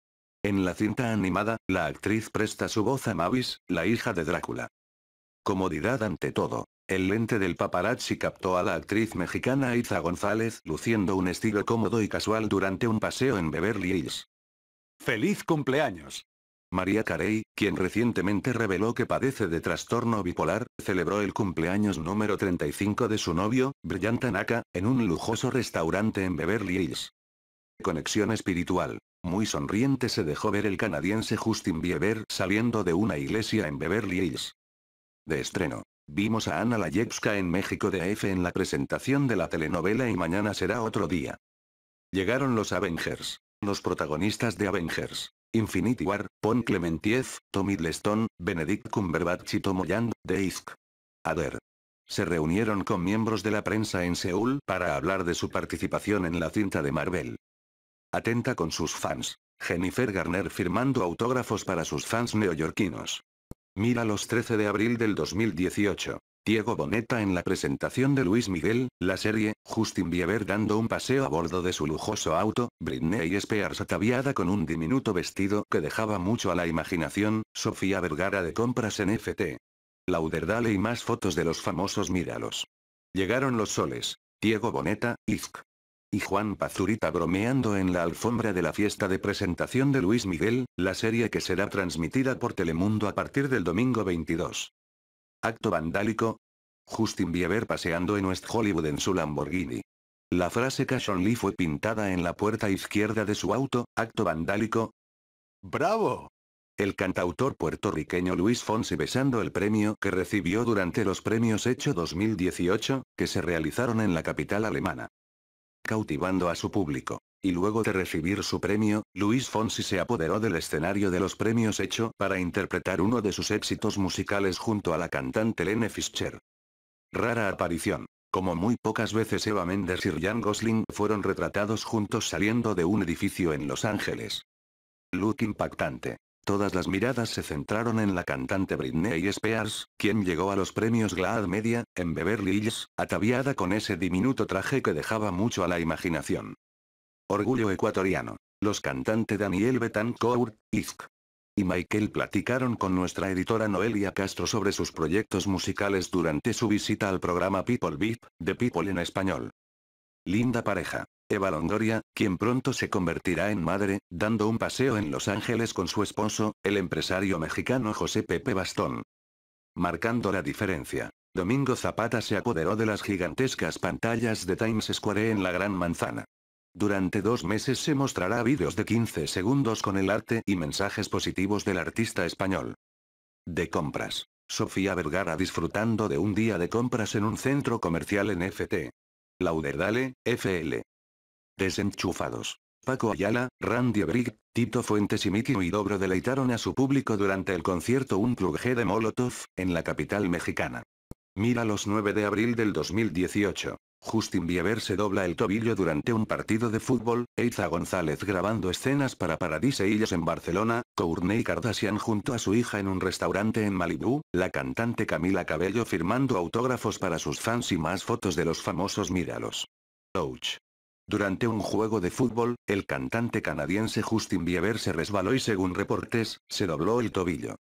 En la cinta animada, la actriz presta su voz a Mavis, la hija de Drácula. Comodidad ante todo. El lente del paparazzi captó a la actriz mexicana Iza González luciendo un estilo cómodo y casual durante un paseo en Beverly Hills. ¡Feliz cumpleaños! María Carey, quien recientemente reveló que padece de trastorno bipolar, celebró el cumpleaños número 35 de su novio, Brian Tanaka, en un lujoso restaurante en Beverly Hills. Conexión espiritual. Muy sonriente se dejó ver el canadiense Justin Bieber saliendo de una iglesia en Beverly Hills. De estreno. Vimos a Ana Layevska en México de AF en la presentación de la telenovela y mañana será otro día. Llegaron los Avengers. Los protagonistas de Avengers. Infinity War, Pon Clementiez, Tommy Hiddleston, Benedict Cumberbatch y Tomoyan, The ISK. Ader. Se reunieron con miembros de la prensa en Seúl para hablar de su participación en la cinta de Marvel. Atenta con sus fans. Jennifer Garner firmando autógrafos para sus fans neoyorquinos. Mira los 13 de abril del 2018. Diego Boneta en la presentación de Luis Miguel, la serie, Justin Bieber dando un paseo a bordo de su lujoso auto, Britney Spears ataviada con un diminuto vestido que dejaba mucho a la imaginación, Sofía Vergara de compras en FT. Lauderdale y más fotos de los famosos míralos. Llegaron los soles, Diego Boneta, Isk Y Juan Pazurita bromeando en la alfombra de la fiesta de presentación de Luis Miguel, la serie que será transmitida por Telemundo a partir del domingo 22. Acto vandálico. Justin Bieber paseando en West Hollywood en su Lamborghini. La frase Cash Lee" fue pintada en la puerta izquierda de su auto, acto vandálico. ¡Bravo! El cantautor puertorriqueño Luis Fonsi besando el premio que recibió durante los premios Hecho 2018, que se realizaron en la capital alemana. Cautivando a su público. Y luego de recibir su premio, Luis Fonsi se apoderó del escenario de los premios hecho para interpretar uno de sus éxitos musicales junto a la cantante Lene Fischer. Rara aparición. Como muy pocas veces Eva Mendes y Ryan Gosling fueron retratados juntos saliendo de un edificio en Los Ángeles. Look impactante. Todas las miradas se centraron en la cantante Britney Spears, quien llegó a los premios Glad Media, en Beverly Hills, ataviada con ese diminuto traje que dejaba mucho a la imaginación. Orgullo ecuatoriano. Los cantantes Daniel Betancourt, Isk. Y Michael platicaron con nuestra editora Noelia Castro sobre sus proyectos musicales durante su visita al programa People Beep, de People en español. Linda pareja. Eva Longoria, quien pronto se convertirá en madre, dando un paseo en Los Ángeles con su esposo, el empresario mexicano José Pepe Bastón. Marcando la diferencia. Domingo Zapata se apoderó de las gigantescas pantallas de Times Square en la Gran Manzana. Durante dos meses se mostrará vídeos de 15 segundos con el arte y mensajes positivos del artista español. De compras. Sofía Vergara disfrutando de un día de compras en un centro comercial en FT. Lauderdale, FL. Desenchufados. Paco Ayala, Randy Brick, Tito Fuentes y Miki dobro deleitaron a su público durante el concierto Un Club G de Molotov, en la capital mexicana. Mira los 9 de abril del 2018. Justin Bieber se dobla el tobillo durante un partido de fútbol, Eiza González grabando escenas para Paradise en Barcelona, y Kardashian junto a su hija en un restaurante en Malibú, la cantante Camila Cabello firmando autógrafos para sus fans y más fotos de los famosos míralos. Ouch. Durante un juego de fútbol, el cantante canadiense Justin Bieber se resbaló y según reportes, se dobló el tobillo.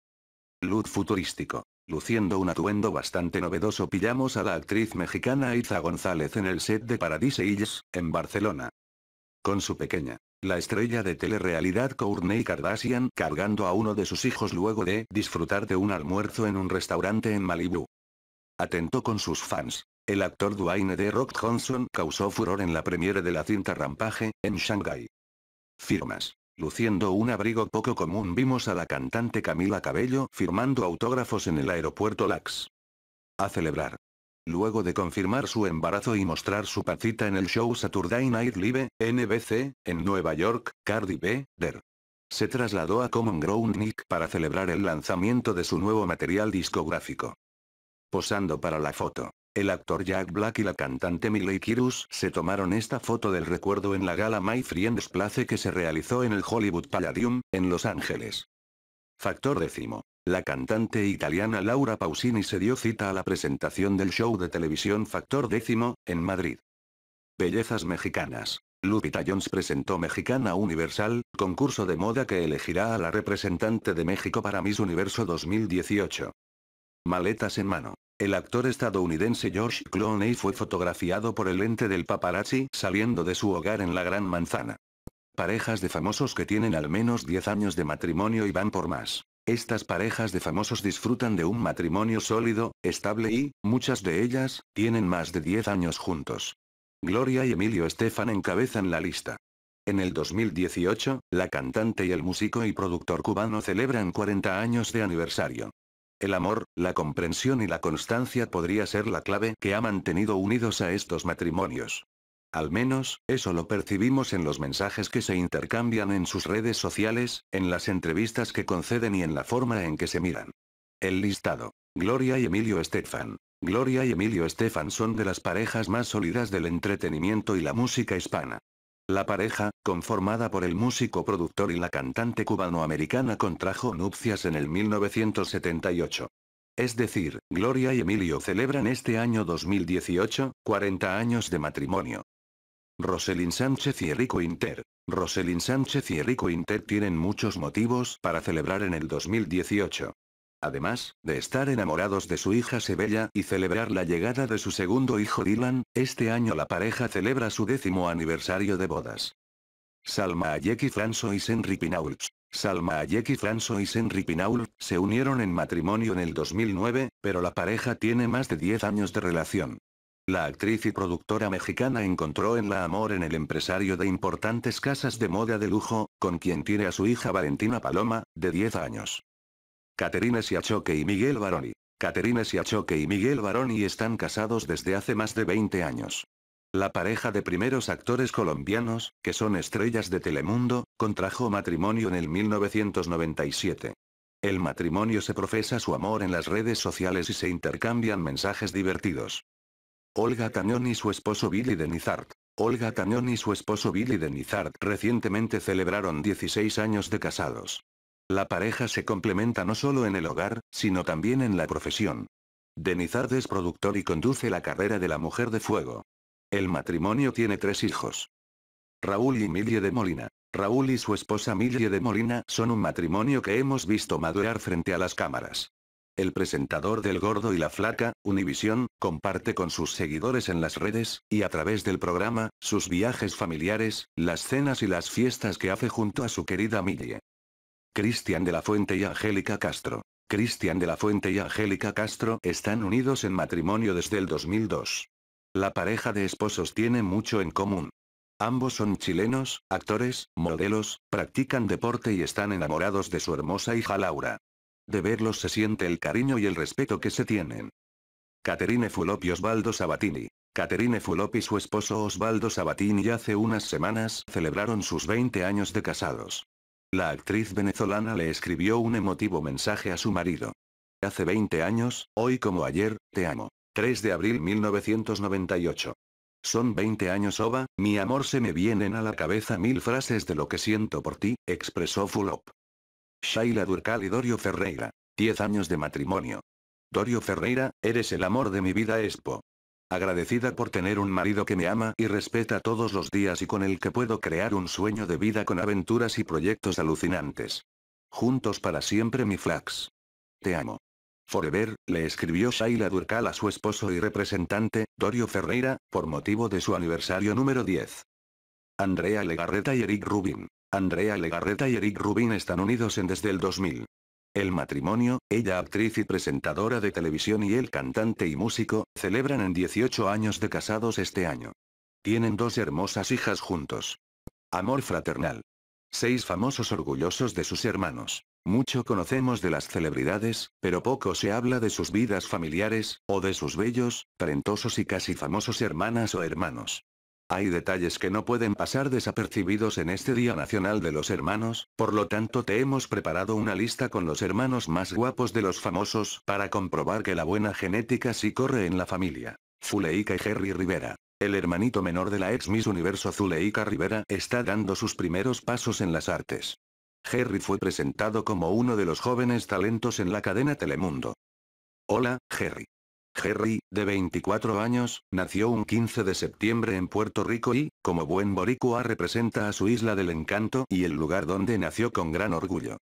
Luz futurístico. Luciendo un atuendo bastante novedoso pillamos a la actriz mexicana Iza González en el set de Paradise Hills, en Barcelona. Con su pequeña, la estrella de telerrealidad Courtney Kardashian cargando a uno de sus hijos luego de disfrutar de un almuerzo en un restaurante en Malibu. Atento con sus fans. El actor Dwayne de Rock Johnson causó furor en la premiere de la cinta Rampage, en Shanghai. Firmas. Luciendo un abrigo poco común vimos a la cantante Camila Cabello firmando autógrafos en el aeropuerto Lax. A celebrar. Luego de confirmar su embarazo y mostrar su pancita en el show Saturday Night Live, NBC, en Nueva York, Cardi B, Der. Se trasladó a Common Ground Nick para celebrar el lanzamiento de su nuevo material discográfico. Posando para la foto. El actor Jack Black y la cantante Miley Kirus se tomaron esta foto del recuerdo en la gala My Friends Place que se realizó en el Hollywood Palladium, en Los Ángeles. Factor décimo. La cantante italiana Laura Pausini se dio cita a la presentación del show de televisión Factor décimo, en Madrid. Bellezas mexicanas. Lupita Jones presentó Mexicana Universal, concurso de moda que elegirá a la representante de México para Miss Universo 2018. Maletas en mano. El actor estadounidense George Clooney fue fotografiado por el ente del paparazzi saliendo de su hogar en la Gran Manzana. Parejas de famosos que tienen al menos 10 años de matrimonio y van por más. Estas parejas de famosos disfrutan de un matrimonio sólido, estable y, muchas de ellas, tienen más de 10 años juntos. Gloria y Emilio Estefan encabezan la lista. En el 2018, la cantante y el músico y productor cubano celebran 40 años de aniversario. El amor, la comprensión y la constancia podría ser la clave que ha mantenido unidos a estos matrimonios. Al menos, eso lo percibimos en los mensajes que se intercambian en sus redes sociales, en las entrevistas que conceden y en la forma en que se miran. El listado. Gloria y Emilio Estefan. Gloria y Emilio Estefan son de las parejas más sólidas del entretenimiento y la música hispana. La pareja, conformada por el músico productor y la cantante cubano-americana contrajo nupcias en el 1978. Es decir, Gloria y Emilio celebran este año 2018, 40 años de matrimonio. Roselyn Sánchez y Rico Inter. Roselyn Sánchez y Rico Inter tienen muchos motivos para celebrar en el 2018. Además, de estar enamorados de su hija Sebella y celebrar la llegada de su segundo hijo Dylan, este año la pareja celebra su décimo aniversario de bodas. Salma Hayek y François Henry Pinault. Salma Hayek y François Henry Pinault se unieron en matrimonio en el 2009, pero la pareja tiene más de 10 años de relación. La actriz y productora mexicana encontró en la amor en el empresario de importantes casas de moda de lujo, con quien tiene a su hija Valentina Paloma, de 10 años. Caterina Siachoque y Miguel Baroni. Caterina Siachoque y Miguel Baroni están casados desde hace más de 20 años. La pareja de primeros actores colombianos, que son estrellas de Telemundo, contrajo matrimonio en el 1997. El matrimonio se profesa su amor en las redes sociales y se intercambian mensajes divertidos. Olga Tañón y su esposo Billy Denizard, Olga Tañón y su esposo Billy Denizard, recientemente celebraron 16 años de casados. La pareja se complementa no solo en el hogar, sino también en la profesión. Denizard es productor y conduce la carrera de la mujer de fuego. El matrimonio tiene tres hijos. Raúl y Millie de Molina. Raúl y su esposa Millie de Molina son un matrimonio que hemos visto madurar frente a las cámaras. El presentador del Gordo y la Flaca, Univisión, comparte con sus seguidores en las redes, y a través del programa, sus viajes familiares, las cenas y las fiestas que hace junto a su querida Millie. Cristian de la Fuente y Angélica Castro. Cristian de la Fuente y Angélica Castro están unidos en matrimonio desde el 2002. La pareja de esposos tiene mucho en común. Ambos son chilenos, actores, modelos, practican deporte y están enamorados de su hermosa hija Laura. De verlos se siente el cariño y el respeto que se tienen. Caterine y Osvaldo Sabatini. Caterine Fulop y su esposo Osvaldo Sabatini hace unas semanas celebraron sus 20 años de casados. La actriz venezolana le escribió un emotivo mensaje a su marido. Hace 20 años, hoy como ayer, te amo. 3 de abril 1998. Son 20 años Oba, mi amor se me vienen a la cabeza mil frases de lo que siento por ti, expresó Fulop. Shaila Durcal y Dorio Ferreira. 10 años de matrimonio. Dorio Ferreira, eres el amor de mi vida Expo. Agradecida por tener un marido que me ama y respeta todos los días y con el que puedo crear un sueño de vida con aventuras y proyectos alucinantes. Juntos para siempre mi flax. Te amo. Forever, le escribió Shaila Durcal a su esposo y representante, Dorio Ferreira, por motivo de su aniversario número 10. Andrea Legarreta y Eric Rubin. Andrea Legarreta y Eric Rubin están unidos en desde el 2000. El matrimonio, ella actriz y presentadora de televisión y él cantante y músico, celebran en 18 años de casados este año. Tienen dos hermosas hijas juntos. Amor fraternal. Seis famosos orgullosos de sus hermanos. Mucho conocemos de las celebridades, pero poco se habla de sus vidas familiares, o de sus bellos, talentosos y casi famosos hermanas o hermanos. Hay detalles que no pueden pasar desapercibidos en este Día Nacional de los Hermanos, por lo tanto te hemos preparado una lista con los hermanos más guapos de los famosos para comprobar que la buena genética sí corre en la familia. Zuleika y Jerry Rivera. El hermanito menor de la ex Miss Universo Zuleika Rivera está dando sus primeros pasos en las artes. Jerry fue presentado como uno de los jóvenes talentos en la cadena Telemundo. Hola, Jerry. Jerry, de 24 años, nació un 15 de septiembre en Puerto Rico y, como buen boricua representa a su isla del encanto y el lugar donde nació con gran orgullo.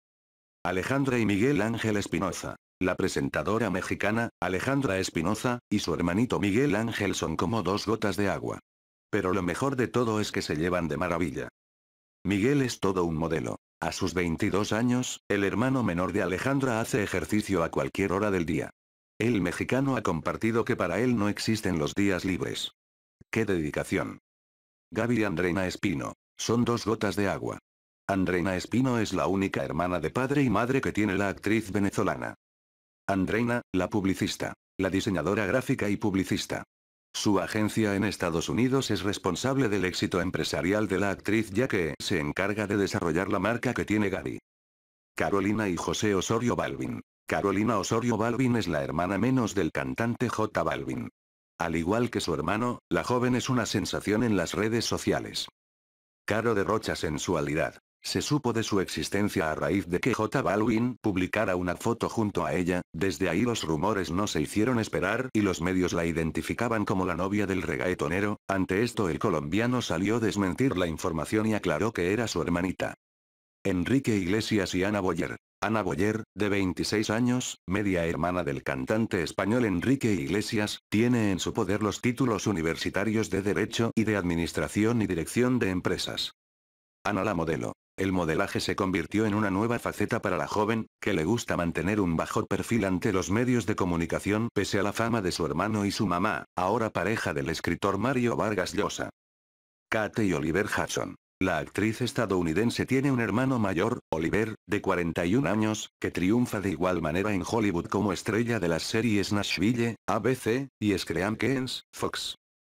Alejandra y Miguel Ángel Espinoza. La presentadora mexicana, Alejandra Espinoza, y su hermanito Miguel Ángel son como dos gotas de agua. Pero lo mejor de todo es que se llevan de maravilla. Miguel es todo un modelo. A sus 22 años, el hermano menor de Alejandra hace ejercicio a cualquier hora del día. El mexicano ha compartido que para él no existen los días libres. ¡Qué dedicación! Gaby y Andreina Espino. Son dos gotas de agua. Andreina Espino es la única hermana de padre y madre que tiene la actriz venezolana. Andreina, la publicista, la diseñadora gráfica y publicista. Su agencia en Estados Unidos es responsable del éxito empresarial de la actriz ya que se encarga de desarrollar la marca que tiene Gaby. Carolina y José Osorio Balvin, Carolina Osorio Balvin es la hermana menos del cantante J Balvin. Al igual que su hermano, la joven es una sensación en las redes sociales. Caro derrocha sensualidad. Se supo de su existencia a raíz de que J Balvin publicara una foto junto a ella, desde ahí los rumores no se hicieron esperar y los medios la identificaban como la novia del regaetonero, ante esto el colombiano salió a desmentir la información y aclaró que era su hermanita. Enrique Iglesias y Ana Boyer. Ana Boyer, de 26 años, media hermana del cantante español Enrique Iglesias, tiene en su poder los títulos universitarios de Derecho y de Administración y Dirección de Empresas. Ana la modelo. El modelaje se convirtió en una nueva faceta para la joven, que le gusta mantener un bajo perfil ante los medios de comunicación pese a la fama de su hermano y su mamá, ahora pareja del escritor Mario Vargas Llosa. Kate y Oliver Hudson. La actriz estadounidense tiene un hermano mayor, Oliver, de 41 años, que triunfa de igual manera en Hollywood como estrella de las series Nashville, ABC, y Scream Queens, Fox.